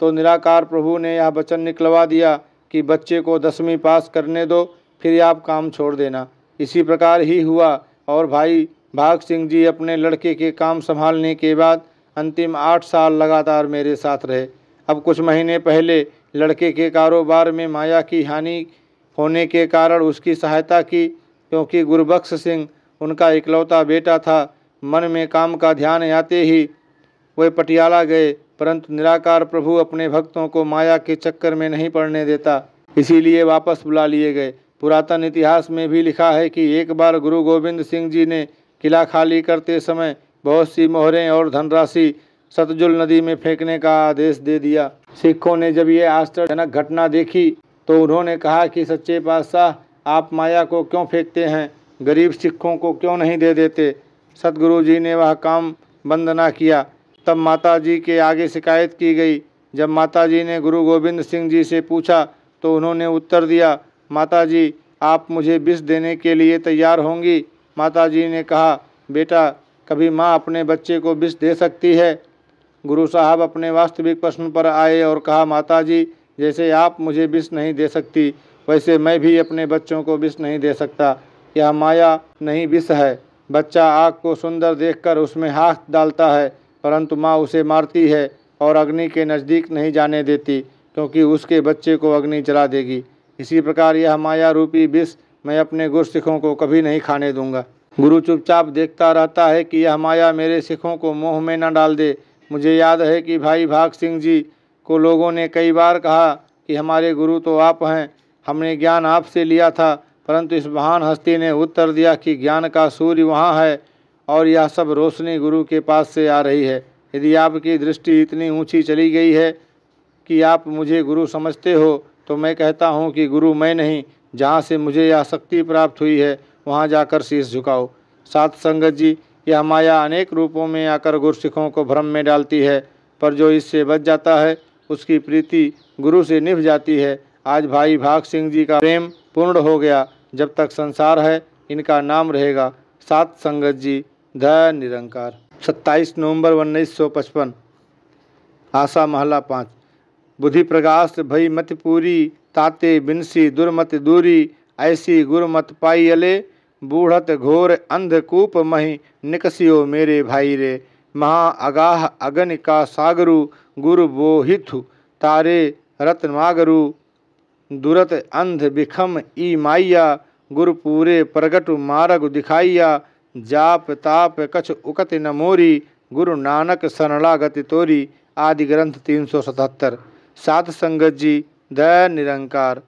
तो निराकार प्रभु ने यह वचन निकलवा दिया कि बच्चे को दसवीं पास करने दो फिर आप काम छोड़ देना इसी प्रकार ही हुआ और भाई भाग सिंह जी अपने लड़के के काम संभालने के बाद अंतिम आठ साल लगातार मेरे साथ रहे अब कुछ महीने पहले लड़के के कारोबार में माया की हानि होने के कारण उसकी सहायता की क्योंकि गुरबख्श सिंह उनका इकलौता बेटा था मन में काम का ध्यान आते ही वे पटियाला गए परंतु निराकार प्रभु अपने भक्तों को माया के चक्कर में नहीं पड़ने देता इसीलिए वापस बुला लिए गए पुरातन इतिहास में भी लिखा है कि एक बार गुरु गोविंद सिंह जी ने किला खाली करते समय बहुत सी मोहरें और धनराशि सतजुल नदी में फेंकने का आदेश दे दिया सिखों ने जब यह आश्चर्यजनक घटना देखी तो उन्होंने कहा कि सच्चे पातशाह आप माया को क्यों फेंकते हैं गरीब सिखों को क्यों नहीं दे देते सतगुरु जी ने वह काम बंद ना किया तब माता जी के आगे शिकायत की गई जब माता जी ने गुरु गोविंद सिंह जी से पूछा तो उन्होंने उत्तर दिया माता जी आप मुझे विष देने के लिए तैयार होंगी माता जी ने कहा बेटा कभी माँ अपने बच्चे को विष दे सकती है गुरु साहब अपने वास्तविक प्रश्न पर आए और कहा माता जी जैसे आप मुझे विष नहीं दे सकती वैसे मैं भी अपने बच्चों को विष नहीं दे सकता यह माया नहीं विष है बच्चा आग को सुंदर देखकर उसमें हाथ डालता है परंतु माँ उसे मारती है और अग्नि के नज़दीक नहीं जाने देती क्योंकि उसके बच्चे को अग्नि जला देगी इसी प्रकार यह माया रूपी विष मैं अपने गुरसिखों को कभी नहीं खाने दूंगा गुरु चुपचाप देखता रहता है कि यह माया मेरे सिखों को मोह में न डाल दे मुझे याद है कि भाई भाग सिंह जी को लोगों ने कई बार कहा कि हमारे गुरु तो आप हैं हमने ज्ञान आपसे लिया था परंतु इस महान हस्ती ने उत्तर दिया कि ज्ञान का सूर्य वहाँ है और यह सब रोशनी गुरु के पास से आ रही है यदि आपकी दृष्टि इतनी ऊंची चली गई है कि आप मुझे गुरु समझते हो तो मैं कहता हूँ कि गुरु मैं नहीं जहाँ से मुझे यह शक्ति प्राप्त हुई है वहाँ जाकर शीश झुकाओ सात संगत जी यह माया अनेक रूपों में आकर गुरसिखों को भ्रम में डालती है पर जो इससे बच जाता है उसकी प्रीति गुरु से निभ जाती है आज भाई भाग सिंह जी का प्रेम पूर्ण हो गया जब तक संसार है इनका नाम रहेगा सात संगत जी ध निरंकार 27 नवंबर 1955 आशा महला पाँच बुद्धि प्रकाश भई मतपुरी ताते बिनसी दुर्मत दूरी ऐसी गुरमत पाई अले बूढ़त घोर अंधकूप मही निकसियो मेरे भाई रे महा अगाह अगन का सागरु गुरु बोहिथु तारे रत्नागरु दुरत अंध बिखम ई माइया गुरु पूरे प्रगटु मारग दिखाइया जाप ताप कछ उकत न मोरी गुरु नानक सरला गति तोरी आदि ग्रंथ तीन सौ सतहत्तर सात संगत जी दया निरंकार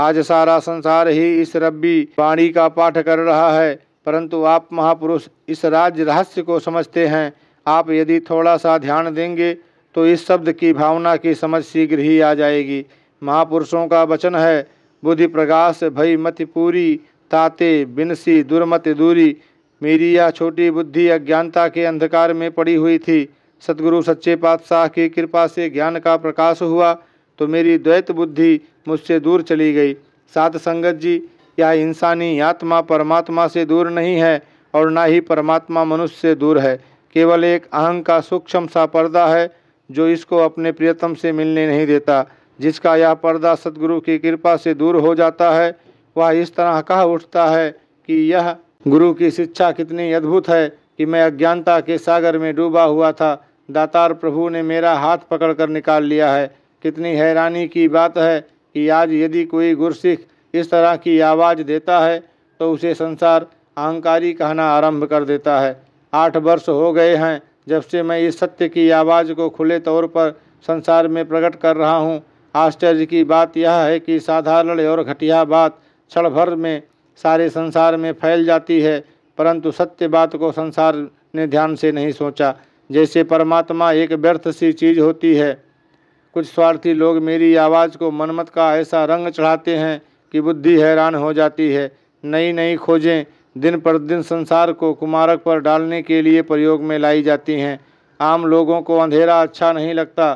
आज सारा संसार ही इस रब्बी वाणी का पाठ कर रहा है परंतु आप महापुरुष इस राज्य रहस्य को समझते हैं आप यदि थोड़ा सा ध्यान देंगे तो इस शब्द की भावना की समझ शीघ्र ही आ जाएगी महापुरुषों का वचन है बुद्धि प्रकाश भई मति पूरी ताते बिनसी दुर्मत दूरी मेरी यह छोटी बुद्धि अज्ञानता के अंधकार में पड़ी हुई थी सतगुरु सच्चे पातशाह की कृपा से ज्ञान का प्रकाश हुआ तो मेरी द्वैत बुद्धि मुझसे दूर चली गई सात संगत जी यह इंसानी आत्मा परमात्मा से दूर नहीं है और ना ही परमात्मा मनुष्य से दूर है केवल एक अहं का सूक्ष्म सा पर्दा है जो इसको अपने प्रियतम से मिलने नहीं देता जिसका यह पर्दा सदगुरु की कृपा से दूर हो जाता है वह इस तरह कह उठता है कि यह गुरु की शिक्षा कितनी अद्भुत है कि मैं अज्ञानता के सागर में डूबा हुआ था दातार प्रभु ने मेरा हाथ पकड़कर निकाल लिया है कितनी हैरानी की बात है कि आज यदि कोई गुरसिख इस तरह की आवाज़ देता है तो उसे संसार अहंकारी कहना आरंभ कर देता है आठ वर्ष हो गए हैं जब से मैं इस सत्य की आवाज़ को खुले तौर पर संसार में प्रकट कर रहा हूँ आश्चर्य की बात यह है कि साधारण और घटिया बात क्षण भर में सारे संसार में फैल जाती है परंतु सत्य बात को संसार ने ध्यान से नहीं सोचा जैसे परमात्मा एक व्यर्थ सी चीज़ होती है कुछ स्वार्थी लोग मेरी आवाज़ को मनमत का ऐसा रंग चढ़ाते हैं कि बुद्धि हैरान हो जाती है नई नई खोजें दिन दिन संसार को कुमारक पर डालने के लिए प्रयोग में लाई जाती हैं आम लोगों को अंधेरा अच्छा नहीं लगता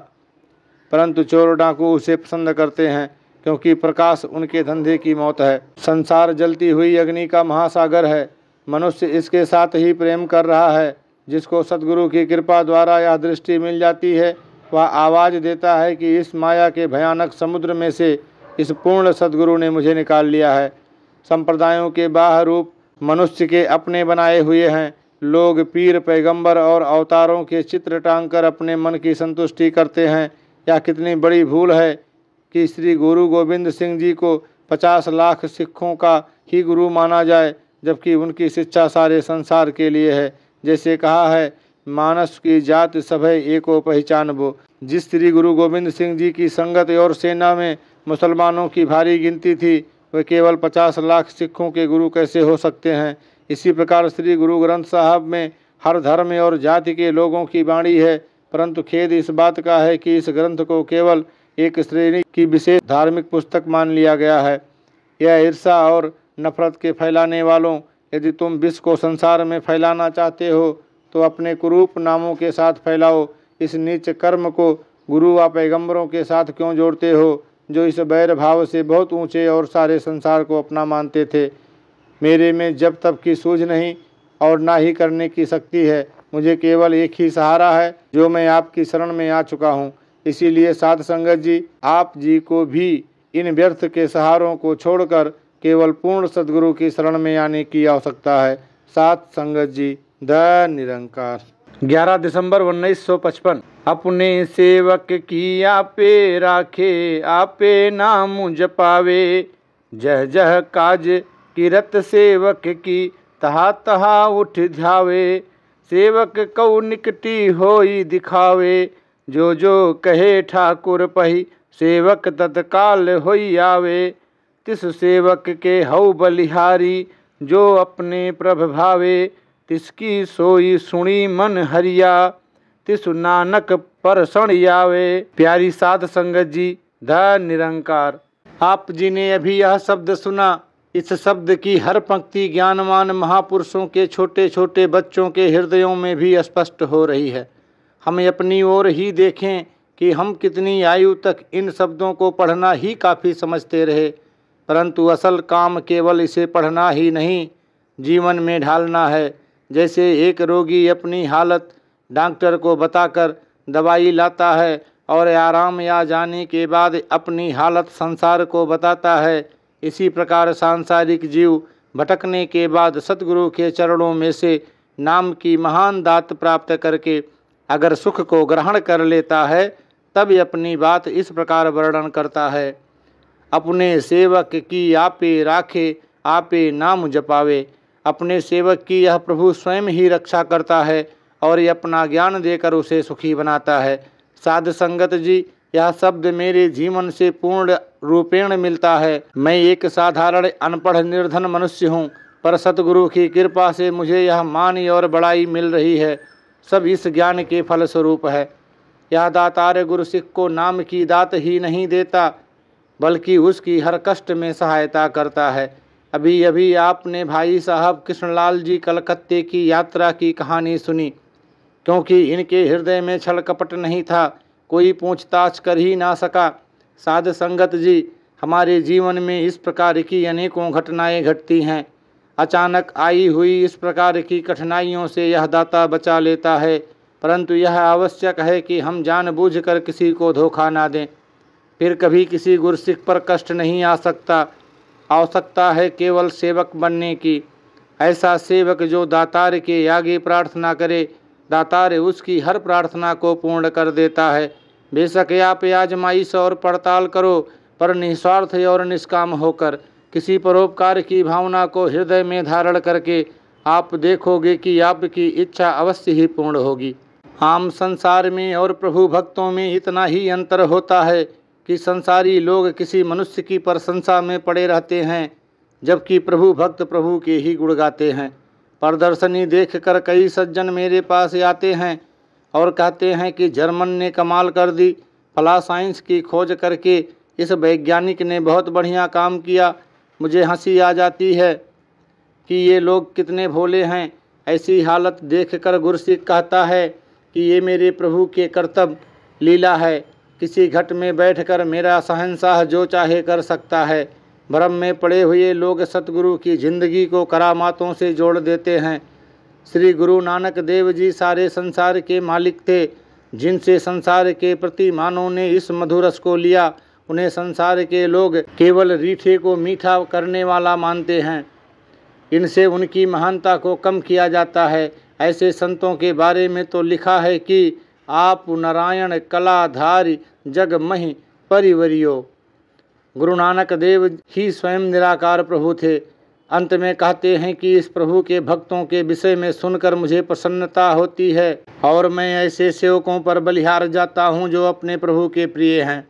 परंतु चोर डाकू उसे पसंद करते हैं क्योंकि प्रकाश उनके धंधे की मौत है संसार जलती हुई अग्नि का महासागर है मनुष्य इसके साथ ही प्रेम कर रहा है जिसको सदगुरु की कृपा द्वारा यह दृष्टि मिल जाती है वह आवाज़ देता है कि इस माया के भयानक समुद्र में से इस पूर्ण सदगुरु ने मुझे निकाल लिया है संप्रदायों के बाह रूप मनुष्य के अपने बनाए हुए हैं लोग पीर पैगंबर और अवतारों के चित्र टांग कर अपने मन की संतुष्टि करते हैं या कितनी बड़ी भूल है कि श्री गुरु गोविंद सिंह जी को पचास लाख सिखों का ही गुरु माना जाए जबकि उनकी शिक्षा सारे संसार के लिए है जैसे कहा है मानस की जात सभय एको पहचान वो जिस श्री गुरु गोविंद सिंह जी की संगत और सेना में मुसलमानों की भारी गिनती थी वे केवल पचास लाख सिखों के गुरु कैसे हो सकते हैं इसी प्रकार श्री गुरु ग्रंथ साहब में हर धर्म और जाति के लोगों की वाणी है परंतु खेद इस बात का है कि इस ग्रंथ को केवल एक श्रेणी की विशेष धार्मिक पुस्तक मान लिया गया है यह ईर्षा और नफरत के फैलाने वालों यदि तुम विश्व को संसार में फैलाना चाहते हो तो अपने कुरूप नामों के साथ फैलाओ इस नीच कर्म को गुरु व पैगम्बरों के साथ क्यों जोड़ते हो जो इस बैर भाव से बहुत ऊंचे और सारे संसार को अपना मानते थे मेरे में जब तब की सूझ नहीं और ना ही करने की शक्ति है मुझे केवल एक ही सहारा है जो मैं आपकी शरण में आ चुका हूँ इसीलिए साध संगत जी आप जी को भी इन व्यर्थ के सहारों को छोड़कर केवल पूर्ण सदगुरु की शरण में आने की आवश्यकता है सात संगत जी द निरंकार 11 दिसंबर 1955 अपने सेवक की आपे राखे आपे नाम जपावे जह जह काज किरत सेवक की तहा तहा उठ जावे सेवक कौ निकटी होई दिखावे जो जो कहे ठाकुर पही सेवक तत्काल होई आवे तिस सेवक के हौ बलिहारी जो अपने प्रभ भावे तिसकी सोई सुनी मन हरिया तिस नानक पर सण यावे प्यारी साध संगत जी ध निरंकार आप जी ने अभी यह शब्द सुना इस शब्द की हर पंक्ति ज्ञानवान महापुरुषों के छोटे छोटे बच्चों के हृदयों में भी स्पष्ट हो रही है हमें अपनी ओर ही देखें कि हम कितनी आयु तक इन शब्दों को पढ़ना ही काफ़ी समझते रहे परंतु असल काम केवल इसे पढ़ना ही नहीं जीवन में ढालना है जैसे एक रोगी अपनी हालत डॉक्टर को बताकर दवाई लाता है और आराम या जाने के बाद अपनी हालत संसार को बताता है इसी प्रकार सांसारिक जीव भटकने के बाद सतगुरु के चरणों में से नाम की महान दात प्राप्त करके अगर सुख को ग्रहण कर लेता है तब अपनी बात इस प्रकार वर्णन करता है अपने सेवक की आपे राखे आपे नाम जपावे अपने सेवक की यह प्रभु स्वयं ही रक्षा करता है और यह अपना ज्ञान देकर उसे सुखी बनाता है साध संगत जी यह शब्द मेरे जीवन से पूर्ण रूपेण मिलता है मैं एक साधारण अनपढ़ निर्धन मनुष्य हूँ पर सतगुरु की कृपा से मुझे यह मानी और बड़ाई मिल रही है सब इस ज्ञान के फलस्वरूप है यह दातार गुरु सिख को नाम की दात ही नहीं देता बल्कि उसकी हर कष्ट में सहायता करता है अभी अभी आपने भाई साहब कृष्णलाल जी कलकत्ते की यात्रा की कहानी सुनी क्योंकि इनके हृदय में छल कपट नहीं था कोई पूछताछ कर ही ना सका साध संगत जी हमारे जीवन में इस प्रकार की अनेकों घटनाएं घटती हैं अचानक आई हुई इस प्रकार की कठिनाइयों से यह दाता बचा लेता है परंतु यह आवश्यक है कि हम जानबूझकर किसी को धोखा ना दें फिर कभी किसी गुरसिख पर कष्ट नहीं आ सकता आवश्यकता है केवल सेवक बनने की ऐसा सेवक जो दातार्य के आगे प्रार्थना करे दातार्य उसकी हर प्रार्थना को पूर्ण कर देता है बेशक आप आजमाइश और पड़ताल करो पर निस्वार्थ और निष्काम होकर किसी परोपकार की भावना को हृदय में धारण करके आप देखोगे कि आपकी इच्छा अवश्य ही पूर्ण होगी आम संसार में और प्रभु भक्तों में इतना ही अंतर होता है कि संसारी लोग किसी मनुष्य की प्रशंसा में पड़े रहते हैं जबकि प्रभु भक्त प्रभु के ही गुण गाते हैं प्रदर्शनी देख कर कई सज्जन मेरे पास आते हैं और कहते हैं कि जर्मन ने कमाल कर दी फला साइंस की खोज करके इस वैज्ञानिक ने बहुत बढ़िया काम किया मुझे हंसी आ जाती है कि ये लोग कितने भोले हैं ऐसी हालत देखकर कर कहता है कि ये मेरे प्रभु के कर्तव्य लीला है किसी घट में बैठकर मेरा सहनशाह जो चाहे कर सकता है भ्रम में पड़े हुए लोग सतगुरु की जिंदगी को करामातों से जोड़ देते हैं श्री गुरु नानक देव जी सारे संसार के मालिक थे जिनसे संसार के प्रति मानों ने इस मधुरस को लिया उन्हें संसार के लोग केवल रीठे को मीठा करने वाला मानते हैं इनसे उनकी महानता को कम किया जाता है ऐसे संतों के बारे में तो लिखा है कि आप नारायण कलाधारी जग मह परिवरियो गुरु नानक देव ही स्वयं निराकार प्रभु थे अंत में कहते हैं कि इस प्रभु के भक्तों के विषय में सुनकर मुझे प्रसन्नता होती है और मैं ऐसे सेवकों पर बलिहार जाता हूँ जो अपने प्रभु के प्रिय हैं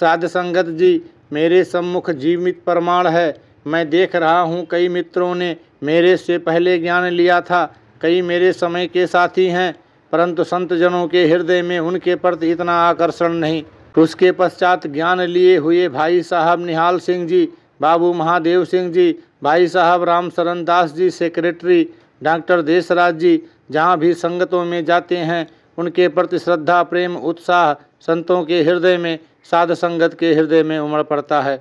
साध संगत जी मेरे सम्मुख जीवित प्रमाण है मैं देख रहा हूँ कई मित्रों ने मेरे से पहले ज्ञान लिया था कई मेरे समय के साथी हैं परंतु संतजनों के हृदय में उनके प्रति इतना आकर्षण नहीं उसके पश्चात ज्ञान लिए हुए भाई साहब निहाल सिंह जी बाबू महादेव सिंह जी भाई साहब राम शरण दास जी सेक्रेटरी डॉक्टर देशराज जी जहाँ भी संगतों में जाते हैं उनके प्रति श्रद्धा प्रेम उत्साह संतों के हृदय में साध संगत के हृदय में उमड़ पड़ता है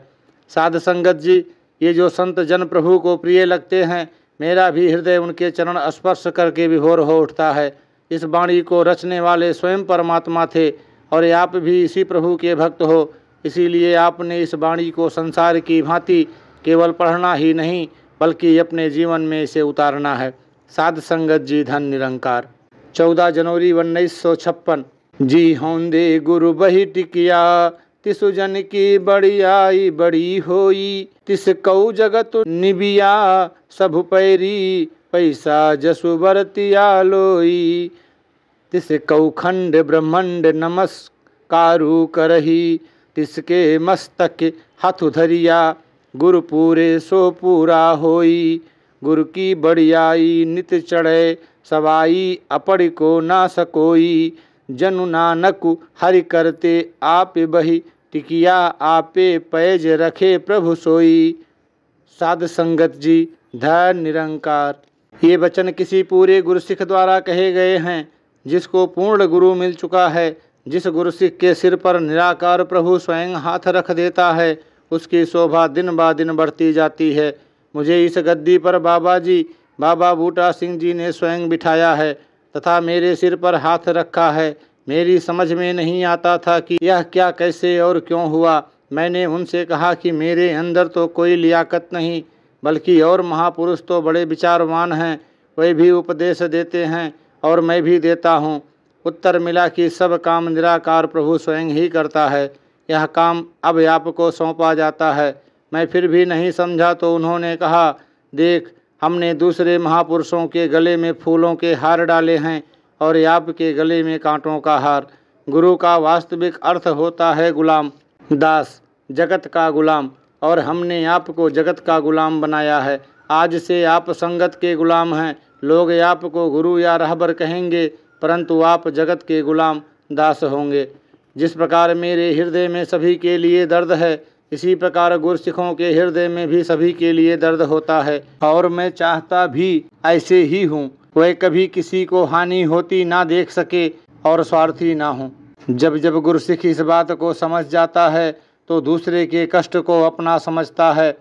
साध संगत जी ये जो संत जन प्रभु को प्रिय लगते हैं मेरा भी हृदय उनके चरण स्पर्श करके विभोर हो उठता है इस वाणी को रचने वाले स्वयं परमात्मा थे और आप भी इसी प्रभु के भक्त हो इसीलिए आपने इस वाणी को संसार की भांति केवल पढ़ना ही नहीं बल्कि अपने जीवन में इसे उतारना है साध संगत जी धन निरंकार चौदह जनवरी उन्नीस सौ छप्पन जी होंदे गुरु बही टिकिया तिस जन की आई बड़ी होई तिस कऊ जगत निबिया सब पैरी पैसा जसु बरतिया लोई तिस कौखंड ब्रह्मंड नमस्कारु करही तिसके मस्तक हाथ धरिया गुरु पूरे सो पूरा होई गुरु की बड़ियाई नित चढ़े सवाई अपड़ को ना सकोई जनु नानक हरि करते आप बही टिकिया आपे पैज रखे प्रभु सोई साध संगत जी धन निरंकार ये वचन किसी पूरे गुरु सिख द्वारा कहे गए हैं जिसको पूर्ण गुरु मिल चुका है जिस गुरु सिख के सिर पर निराकार प्रभु स्वयं हाथ रख देता है उसकी शोभा दिन बा दिन बढ़ती जाती है मुझे इस गद्दी पर बाबा जी बाबा बूटा सिंह जी ने स्वयं बिठाया है तथा मेरे सिर पर हाथ रखा है मेरी समझ में नहीं आता था कि यह क्या कैसे और क्यों हुआ मैंने उनसे कहा कि मेरे अंदर तो कोई लियाकत नहीं बल्कि और महापुरुष तो बड़े विचारवान हैं वे भी उपदेश देते हैं और मैं भी देता हूँ उत्तर मिला कि सब काम निराकार प्रभु स्वयं ही करता है यह काम अब आपको सौंपा जाता है मैं फिर भी नहीं समझा तो उन्होंने कहा देख हमने दूसरे महापुरुषों के गले में फूलों के हार डाले हैं और याप के गले में कांटों का हार गुरु का वास्तविक अर्थ होता है गुलाम दास जगत का गुलाम और हमने आपको जगत का गुलाम बनाया है आज से आप संगत के गुलाम हैं लोग आपको गुरु या रहबर कहेंगे परंतु आप जगत के गुलाम दास होंगे जिस प्रकार मेरे हृदय में सभी के लिए दर्द है इसी प्रकार गुरसिखों के हृदय में भी सभी के लिए दर्द होता है और मैं चाहता भी ऐसे ही हूँ वह कभी किसी को हानि होती ना देख सके और स्वार्थी ना हो जब जब गुरसिख इस बात को समझ जाता है तो दूसरे के कष्ट को अपना समझता है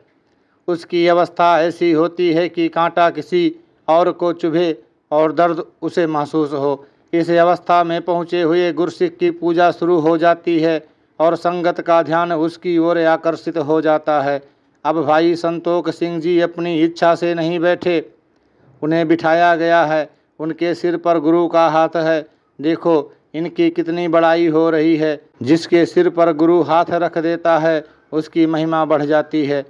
उसकी अवस्था ऐसी होती है कि कांटा किसी और को चुभे और दर्द उसे महसूस हो इस अवस्था में पहुँचे हुए गुरसिख की पूजा शुरू हो जाती है और संगत का ध्यान उसकी ओर आकर्षित हो जाता है अब भाई संतोख सिंह जी अपनी इच्छा से नहीं बैठे उन्हें बिठाया गया है उनके सिर पर गुरु का हाथ है देखो इनकी कितनी बड़ाई हो रही है जिसके सिर पर गुरु हाथ रख देता है उसकी महिमा बढ़ जाती है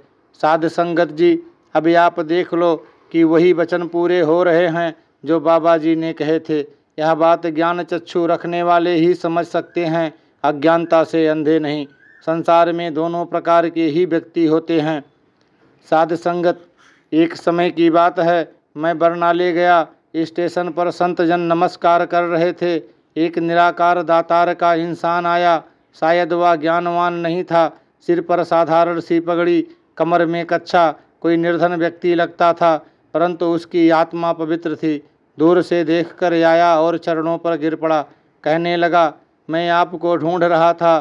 साध संगत जी अभी आप देख लो कि वही वचन पूरे हो रहे हैं जो बाबा जी ने कहे थे यह बात ज्ञान चक्षु रखने वाले ही समझ सकते हैं अज्ञानता से अंधे नहीं संसार में दोनों प्रकार के ही व्यक्ति होते हैं साध संगत एक समय की बात है मैं बरनाले गया स्टेशन पर संत जन नमस्कार कर रहे थे एक निराकार दातार का इंसान आया शायद वह ज्ञानवान नहीं था सिर पर साधारण सी पगड़ी कमर में कच्छा कोई निर्धन व्यक्ति लगता था परंतु उसकी आत्मा पवित्र थी दूर से देख कर आया और चरणों पर गिर पड़ा कहने लगा मैं आपको ढूंढ रहा था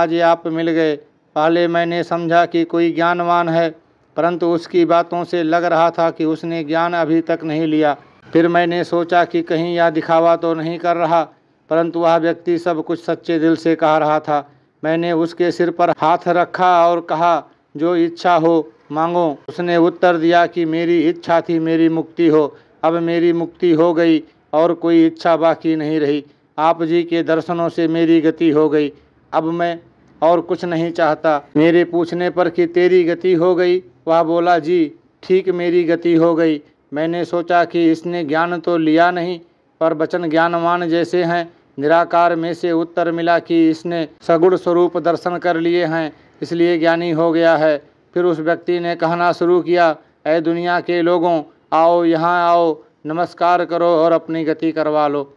आज आप मिल गए पहले मैंने समझा कि कोई ज्ञानवान है परंतु उसकी बातों से लग रहा था कि उसने ज्ञान अभी तक नहीं लिया फिर मैंने सोचा कि कहीं यह दिखावा तो नहीं कर रहा परंतु वह व्यक्ति सब कुछ सच्चे दिल से कह रहा था मैंने उसके सिर पर हाथ रखा और कहा जो इच्छा हो मांगो उसने उत्तर दिया कि मेरी इच्छा थी मेरी मुक्ति हो अब मेरी मुक्ति हो गई और कोई इच्छा बाकी नहीं रही आप जी के दर्शनों से मेरी गति हो गई अब मैं और कुछ नहीं चाहता मेरे पूछने पर कि तेरी गति हो गई वह बोला जी ठीक मेरी गति हो गई मैंने सोचा कि इसने ज्ञान तो लिया नहीं पर वचन ज्ञानवान जैसे हैं निराकार में से उत्तर मिला कि इसने सगुण स्वरूप दर्शन कर लिए हैं इसलिए ज्ञानी हो गया है फिर उस व्यक्ति ने कहना शुरू किया ऐ दुनिया के लोगों आओ यहाँ आओ नमस्कार करो और अपनी गति करवा लो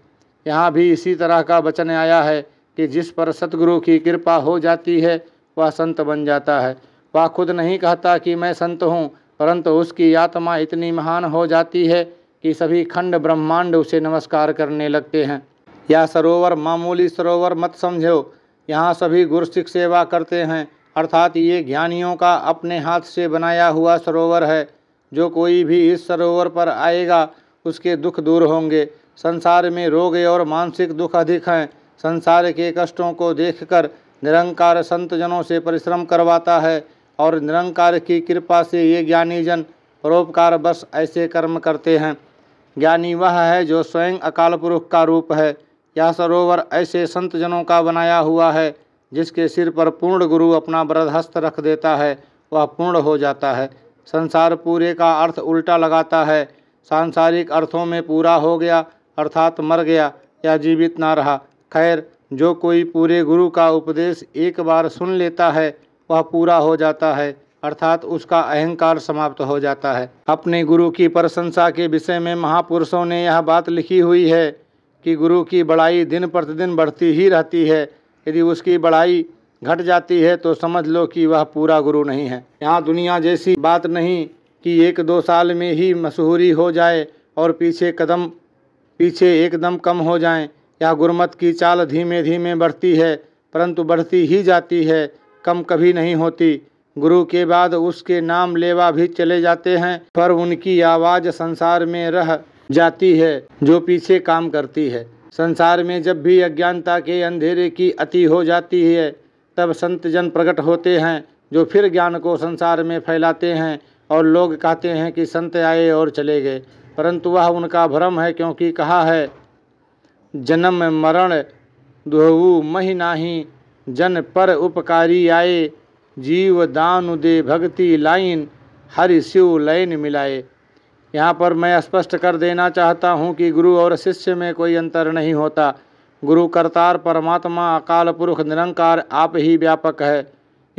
यहाँ भी इसी तरह का वचन आया है कि जिस पर सतगुरु की कृपा हो जाती है वह संत बन जाता है वह खुद नहीं कहता कि मैं संत हूँ परंतु उसकी आत्मा इतनी महान हो जाती है कि सभी खंड ब्रह्मांड उसे नमस्कार करने लगते हैं यह सरोवर मामूली सरोवर मत समझो यहाँ सभी गुरुसिख सेवा करते हैं अर्थात ये ज्ञानियों का अपने हाथ से बनाया हुआ सरोवर है जो कोई भी इस सरोवर पर आएगा उसके दुख दूर होंगे संसार में रोग और मानसिक दुख अधिक हैं संसार के कष्टों को देखकर निरंकार संतजनों से परिश्रम करवाता है और निरंकार की कृपा से ये ज्ञानी जन परोपकार बस ऐसे कर्म करते हैं ज्ञानी वह है जो स्वयं अकाल पुरुष का रूप है यह सरोवर ऐसे संत जनों का बनाया हुआ है जिसके सिर पर पूर्ण गुरु अपना बृहस्त रख देता है वह पूर्ण हो जाता है संसार पूरे का अर्थ उल्टा लगाता है सांसारिक अर्थों में पूरा हो गया अर्थात मर गया या जीवित ना रहा खैर जो कोई पूरे गुरु का उपदेश एक बार सुन लेता है वह पूरा हो जाता है अर्थात उसका अहंकार समाप्त हो जाता है अपने गुरु की प्रशंसा के विषय में महापुरुषों ने यह बात लिखी हुई है कि गुरु की बड़ाई दिन प्रतिदिन बढ़ती ही रहती है यदि उसकी बड़ाई घट जाती है तो समझ लो कि वह पूरा गुरु नहीं है यहाँ दुनिया जैसी बात नहीं कि एक दो साल में ही मशहूरी हो जाए और पीछे कदम पीछे एकदम कम हो जाए यह गुरमत की चाल धीमे धीमे बढ़ती है परंतु बढ़ती ही जाती है कम कभी नहीं होती गुरु के बाद उसके नाम लेवा भी चले जाते हैं पर उनकी आवाज़ संसार में रह जाती है जो पीछे काम करती है संसार में जब भी अज्ञानता के अंधेरे की अति हो जाती है तब संत जन प्रकट होते हैं जो फिर ज्ञान को संसार में फैलाते हैं और लोग कहते हैं कि संत आए और चले गए परंतु वह उनका भ्रम है क्योंकि कहा है जन्म मरण दोहू मही नाही जन पर उपकारी आए जीव दानु दे भक्ति लाइन हरि शिव लाइन मिलाए यहाँ पर मैं स्पष्ट कर देना चाहता हूँ कि गुरु और शिष्य में कोई अंतर नहीं होता गुरु करतार परमात्मा अकाल पुरुष निरंकार आप ही व्यापक है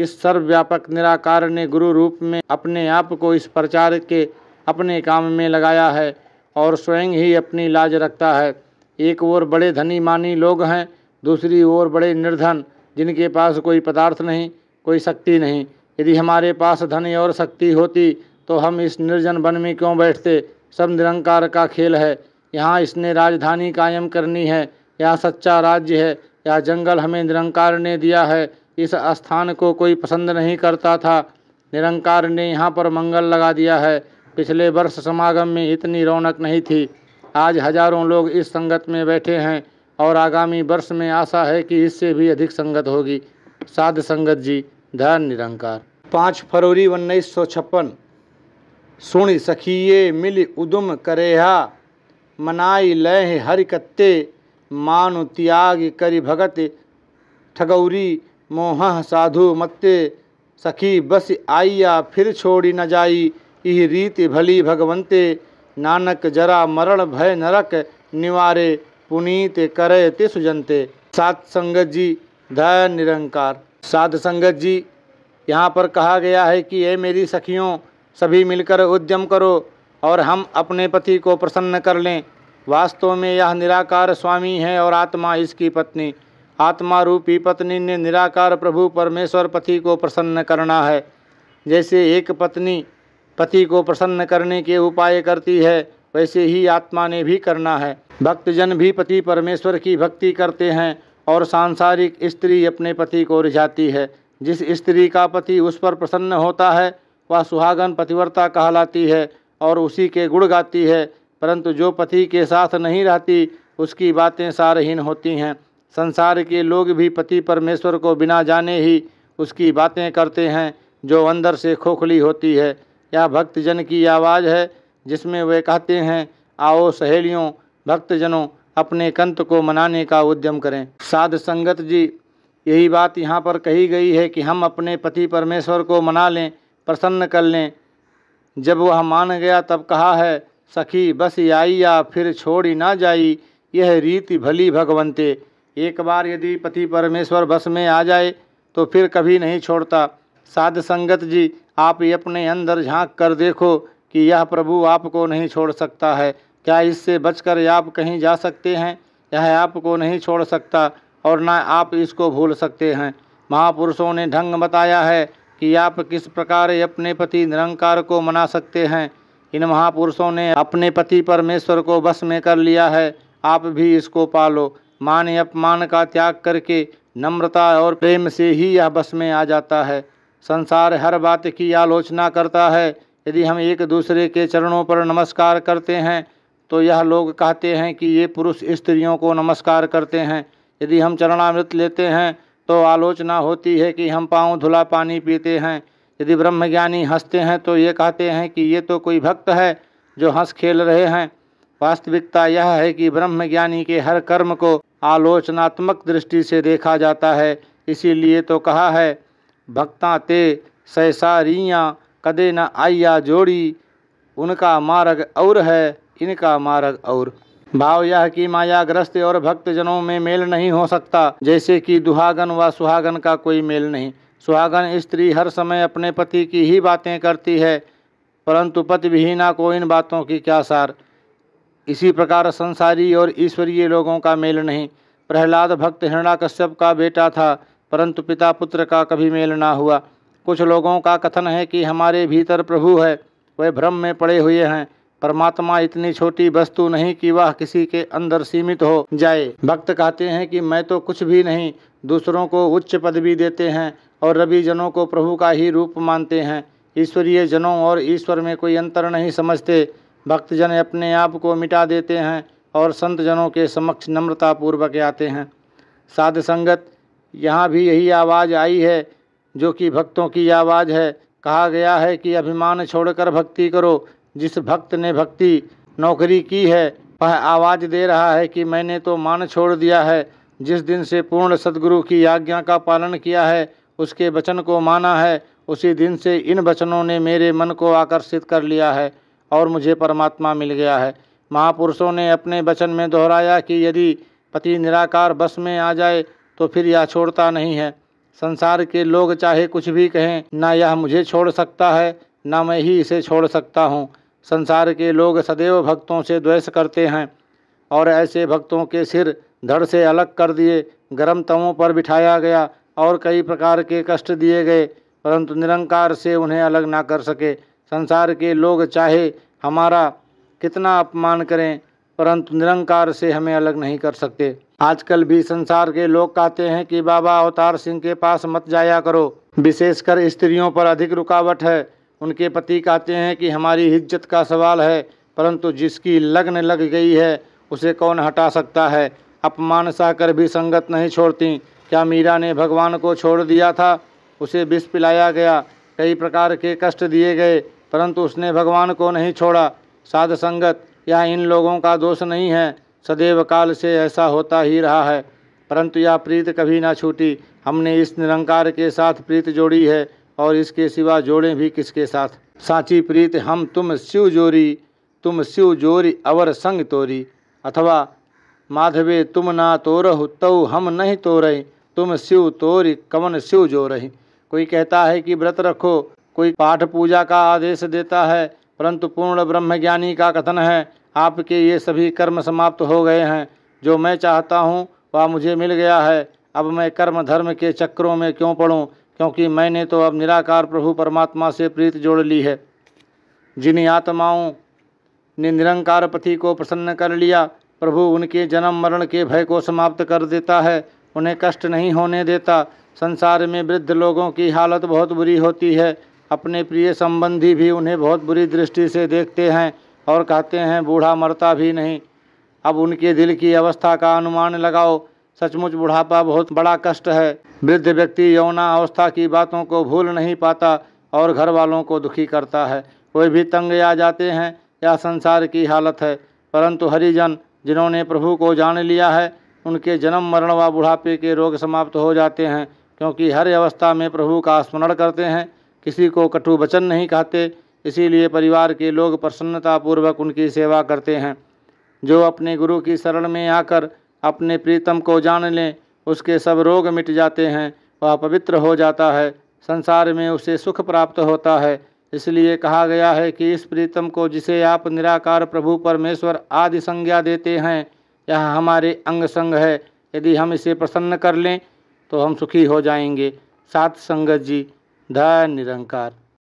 इस सर्वव्यापक निराकार ने गुरु रूप में अपने आप को इस प्रचार के अपने काम में लगाया है और स्वयं ही अपनी लाज रखता है एक ओर बड़े धनी मानी लोग हैं दूसरी ओर बड़े निर्धन जिनके पास कोई पदार्थ नहीं कोई शक्ति नहीं यदि हमारे पास धन और शक्ति होती तो हम इस निर्जन वन में क्यों बैठते सब निरंकार का खेल है यहाँ इसने राजधानी कायम करनी है यह सच्चा राज्य है यह जंगल हमें निरंकार ने दिया है इस स्थान को कोई पसंद नहीं करता था निरंकार ने यहाँ पर मंगल लगा दिया है पिछले वर्ष समागम में इतनी रौनक नहीं थी आज हजारों लोग इस संगत में बैठे हैं और आगामी वर्ष में आशा है कि इससे भी अधिक संगत होगी साध संगत जी धन निरंकार पाँच फरवरी उन्नीस सौ छप्पन सुण सखिए मिल उदुम करेहा मनाई लह कत्ते मानु त्याग करि भगत ठगौरी मोह साधु मत्ते सखी बस आइया फिर छोड़ी न जाई इह रीति भली भगवंते नानक जरा मरण भय नरक निवारे पुनीत करे तिसुजनते सात संगत जी धय निरंकार साध संगत जी यहाँ पर कहा गया है कि ये मेरी सखियों सभी मिलकर उद्यम करो और हम अपने पति को प्रसन्न कर लें वास्तव में यह निराकार स्वामी है और आत्मा इसकी पत्नी आत्मा रूपी पत्नी ने निराकार प्रभु परमेश्वर पति को प्रसन्न करना है जैसे एक पत्नी पति को प्रसन्न करने के उपाय करती है वैसे ही आत्मा ने भी करना है भक्तजन भी पति परमेश्वर की भक्ति करते हैं और सांसारिक स्त्री अपने पति को रिझाती है जिस स्त्री का पति उस पर प्रसन्न होता है वह सुहागन पतिव्रता कहलाती है और उसी के गुड़ गाती है परंतु जो पति के साथ नहीं रहती उसकी बातें सारहीन होती हैं संसार के लोग भी पति परमेश्वर को बिना जाने ही उसकी बातें करते हैं जो अंदर से खोखली होती है यह भक्तजन की आवाज़ है जिसमें वे कहते हैं आओ सहेलियों भक्तजनों अपने कंत को मनाने का उद्यम करें साध संगत जी यही बात यहाँ पर कही गई है कि हम अपने पति परमेश्वर को मना लें प्रसन्न कर लें जब वह मान गया तब कहा है सखी बस आई या फिर छोड़ी ना जाई यह रीति भली भगवंते एक बार यदि पति परमेश्वर बस में आ जाए तो फिर कभी नहीं छोड़ता साध संगत जी आप अपने अंदर झांक कर देखो कि यह प्रभु आपको नहीं छोड़ सकता है क्या इससे बचकर आप कहीं जा सकते हैं यह आपको नहीं छोड़ सकता और ना आप इसको भूल सकते हैं महापुरुषों ने ढंग बताया है कि आप किस प्रकार अपने पति निरंकार को मना सकते हैं इन महापुरुषों ने अपने पति परमेश्वर को बस में कर लिया है आप भी इसको पालो मान अपमान का त्याग करके नम्रता और प्रेम से ही यह बस में आ जाता है संसार हर बात की आलोचना करता है यदि हम एक दूसरे के चरणों पर नमस्कार करते हैं तो यह लोग कहते हैं कि ये पुरुष स्त्रियों को नमस्कार करते हैं यदि हम चरणामृत लेते हैं तो आलोचना होती है कि हम पाँव धुला पानी पीते हैं यदि ब्रह्मज्ञानी हंसते हैं तो ये कहते हैं कि ये तो कोई भक्त है जो हंस खेल रहे हैं वास्तविकता यह है कि ब्रह्मज्ञानी के हर कर्म को आलोचनात्मक दृष्टि से देखा जाता है इसीलिए तो कहा है भक्ता ते रियाँ कदे न आइया जोड़ी उनका मार्ग और है इनका मार्ग और भाव यह कि माया ग्रस्त और भक्तजनों में मेल नहीं हो सकता जैसे कि दुहागन व सुहागन का कोई मेल नहीं सुहागन स्त्री हर समय अपने पति की ही बातें करती है परंतु पति विहीना को इन बातों की क्या सार इसी प्रकार संसारी और ईश्वरीय लोगों का मेल नहीं प्रहलाद भक्त हिरणाकश्यप का बेटा था परंतु पिता पुत्र का कभी मेल ना हुआ कुछ लोगों का कथन है कि हमारे भीतर प्रभु है वह भ्रम में पड़े हुए हैं परमात्मा इतनी छोटी वस्तु नहीं कि वह किसी के अंदर सीमित हो जाए भक्त कहते हैं कि मैं तो कुछ भी नहीं दूसरों को उच्च पदवी देते हैं और रविजनों को प्रभु का ही रूप मानते हैं ईश्वरीय जनों और ईश्वर में कोई अंतर नहीं समझते भक्तजन अपने आप को मिटा देते हैं और संत जनों के समक्ष नम्रतापूर्वक आते हैं साध संगत यहाँ भी यही आवाज़ आई है जो कि भक्तों की आवाज़ है कहा गया है कि अभिमान छोड़कर भक्ति करो जिस भक्त ने भक्ति नौकरी की है वह आवाज़ दे रहा है कि मैंने तो मान छोड़ दिया है जिस दिन से पूर्ण सदगुरु की आज्ञा का पालन किया है उसके वचन को माना है उसी दिन से इन वचनों ने मेरे मन को आकर्षित कर लिया है और मुझे परमात्मा मिल गया है महापुरुषों ने अपने वचन में दोहराया कि यदि पति निराकार बस में आ जाए तो फिर यह छोड़ता नहीं है संसार के लोग चाहे कुछ भी कहें ना यह मुझे छोड़ सकता है ना मैं ही इसे छोड़ सकता हूँ संसार के लोग सदैव भक्तों से द्वेष करते हैं और ऐसे भक्तों के सिर धड़ से अलग कर दिए गर्म तवों पर बिठाया गया और कई प्रकार के कष्ट दिए गए परंतु निरंकार से उन्हें अलग ना कर सके संसार के लोग चाहे हमारा कितना अपमान करें परंतु निरंकार से हमें अलग नहीं कर सकते आजकल भी संसार के लोग कहते हैं कि बाबा अवतार सिंह के पास मत जाया करो विशेषकर स्त्रियों पर अधिक रुकावट है उनके पति कहते हैं कि हमारी इज्जत का सवाल है परंतु जिसकी लग्न लग गई है उसे कौन हटा सकता है अपमान कर भी संगत नहीं छोड़ती क्या मीरा ने भगवान को छोड़ दिया था उसे विष पिलाया गया कई प्रकार के कष्ट दिए गए परंतु उसने भगवान को नहीं छोड़ा साध संगत यह इन लोगों का दोष नहीं है सदैव काल से ऐसा होता ही रहा है परंतु यह प्रीत कभी ना छूटी हमने इस निरंकार के साथ प्रीत जोड़ी है और इसके सिवा जोड़ें भी किसके साथ साची प्रीत हम तुम शिव जोरी तुम शिव जोरी अवर संग तोरी अथवा माधवे तुम ना रहो तौ हम नहीं तोरे तुम शिव तोरी कवन शिव जो रही कोई कहता है कि व्रत रखो कोई पाठ पूजा का आदेश देता है परंतु पूर्ण ब्रह्म ज्ञानी का कथन है आपके ये सभी कर्म समाप्त हो गए हैं जो मैं चाहता हूँ वह मुझे मिल गया है अब मैं कर्म धर्म के चक्रों में क्यों पढ़ूँ क्योंकि मैंने तो अब निराकार प्रभु परमात्मा से प्रीत जोड़ ली है जिन आत्माओं ने निरंकार पति को प्रसन्न कर लिया प्रभु उनके जन्म मरण के भय को समाप्त कर देता है उन्हें कष्ट नहीं होने देता संसार में वृद्ध लोगों की हालत बहुत बुरी होती है अपने प्रिय संबंधी भी उन्हें बहुत बुरी दृष्टि से देखते हैं और कहते हैं बूढ़ा मरता भी नहीं अब उनके दिल की अवस्था का अनुमान लगाओ सचमुच बुढ़ापा बहुत बड़ा कष्ट है वृद्ध व्यक्ति यौना अवस्था की बातों को भूल नहीं पाता और घर वालों को दुखी करता है कोई भी तंग आ जाते हैं या संसार की हालत है परंतु हरिजन जिन्होंने प्रभु को जान लिया है उनके जन्म मरण व बुढ़ापे के रोग समाप्त हो जाते हैं क्योंकि हर अवस्था में प्रभु का स्मरण करते हैं किसी को कटु वचन नहीं कहते इसीलिए परिवार के लोग प्रसन्नतापूर्वक उनकी सेवा करते हैं जो अपने गुरु की शरण में आकर अपने प्रीतम को जान लें उसके सब रोग मिट जाते हैं वह पवित्र हो जाता है संसार में उसे सुख प्राप्त होता है इसलिए कहा गया है कि इस प्रीतम को जिसे आप निराकार प्रभु परमेश्वर आदि संज्ञा देते हैं यह हमारे अंग संग है यदि हम इसे प्रसन्न कर लें तो हम सुखी हो जाएंगे सात संगत जी धन निरंकार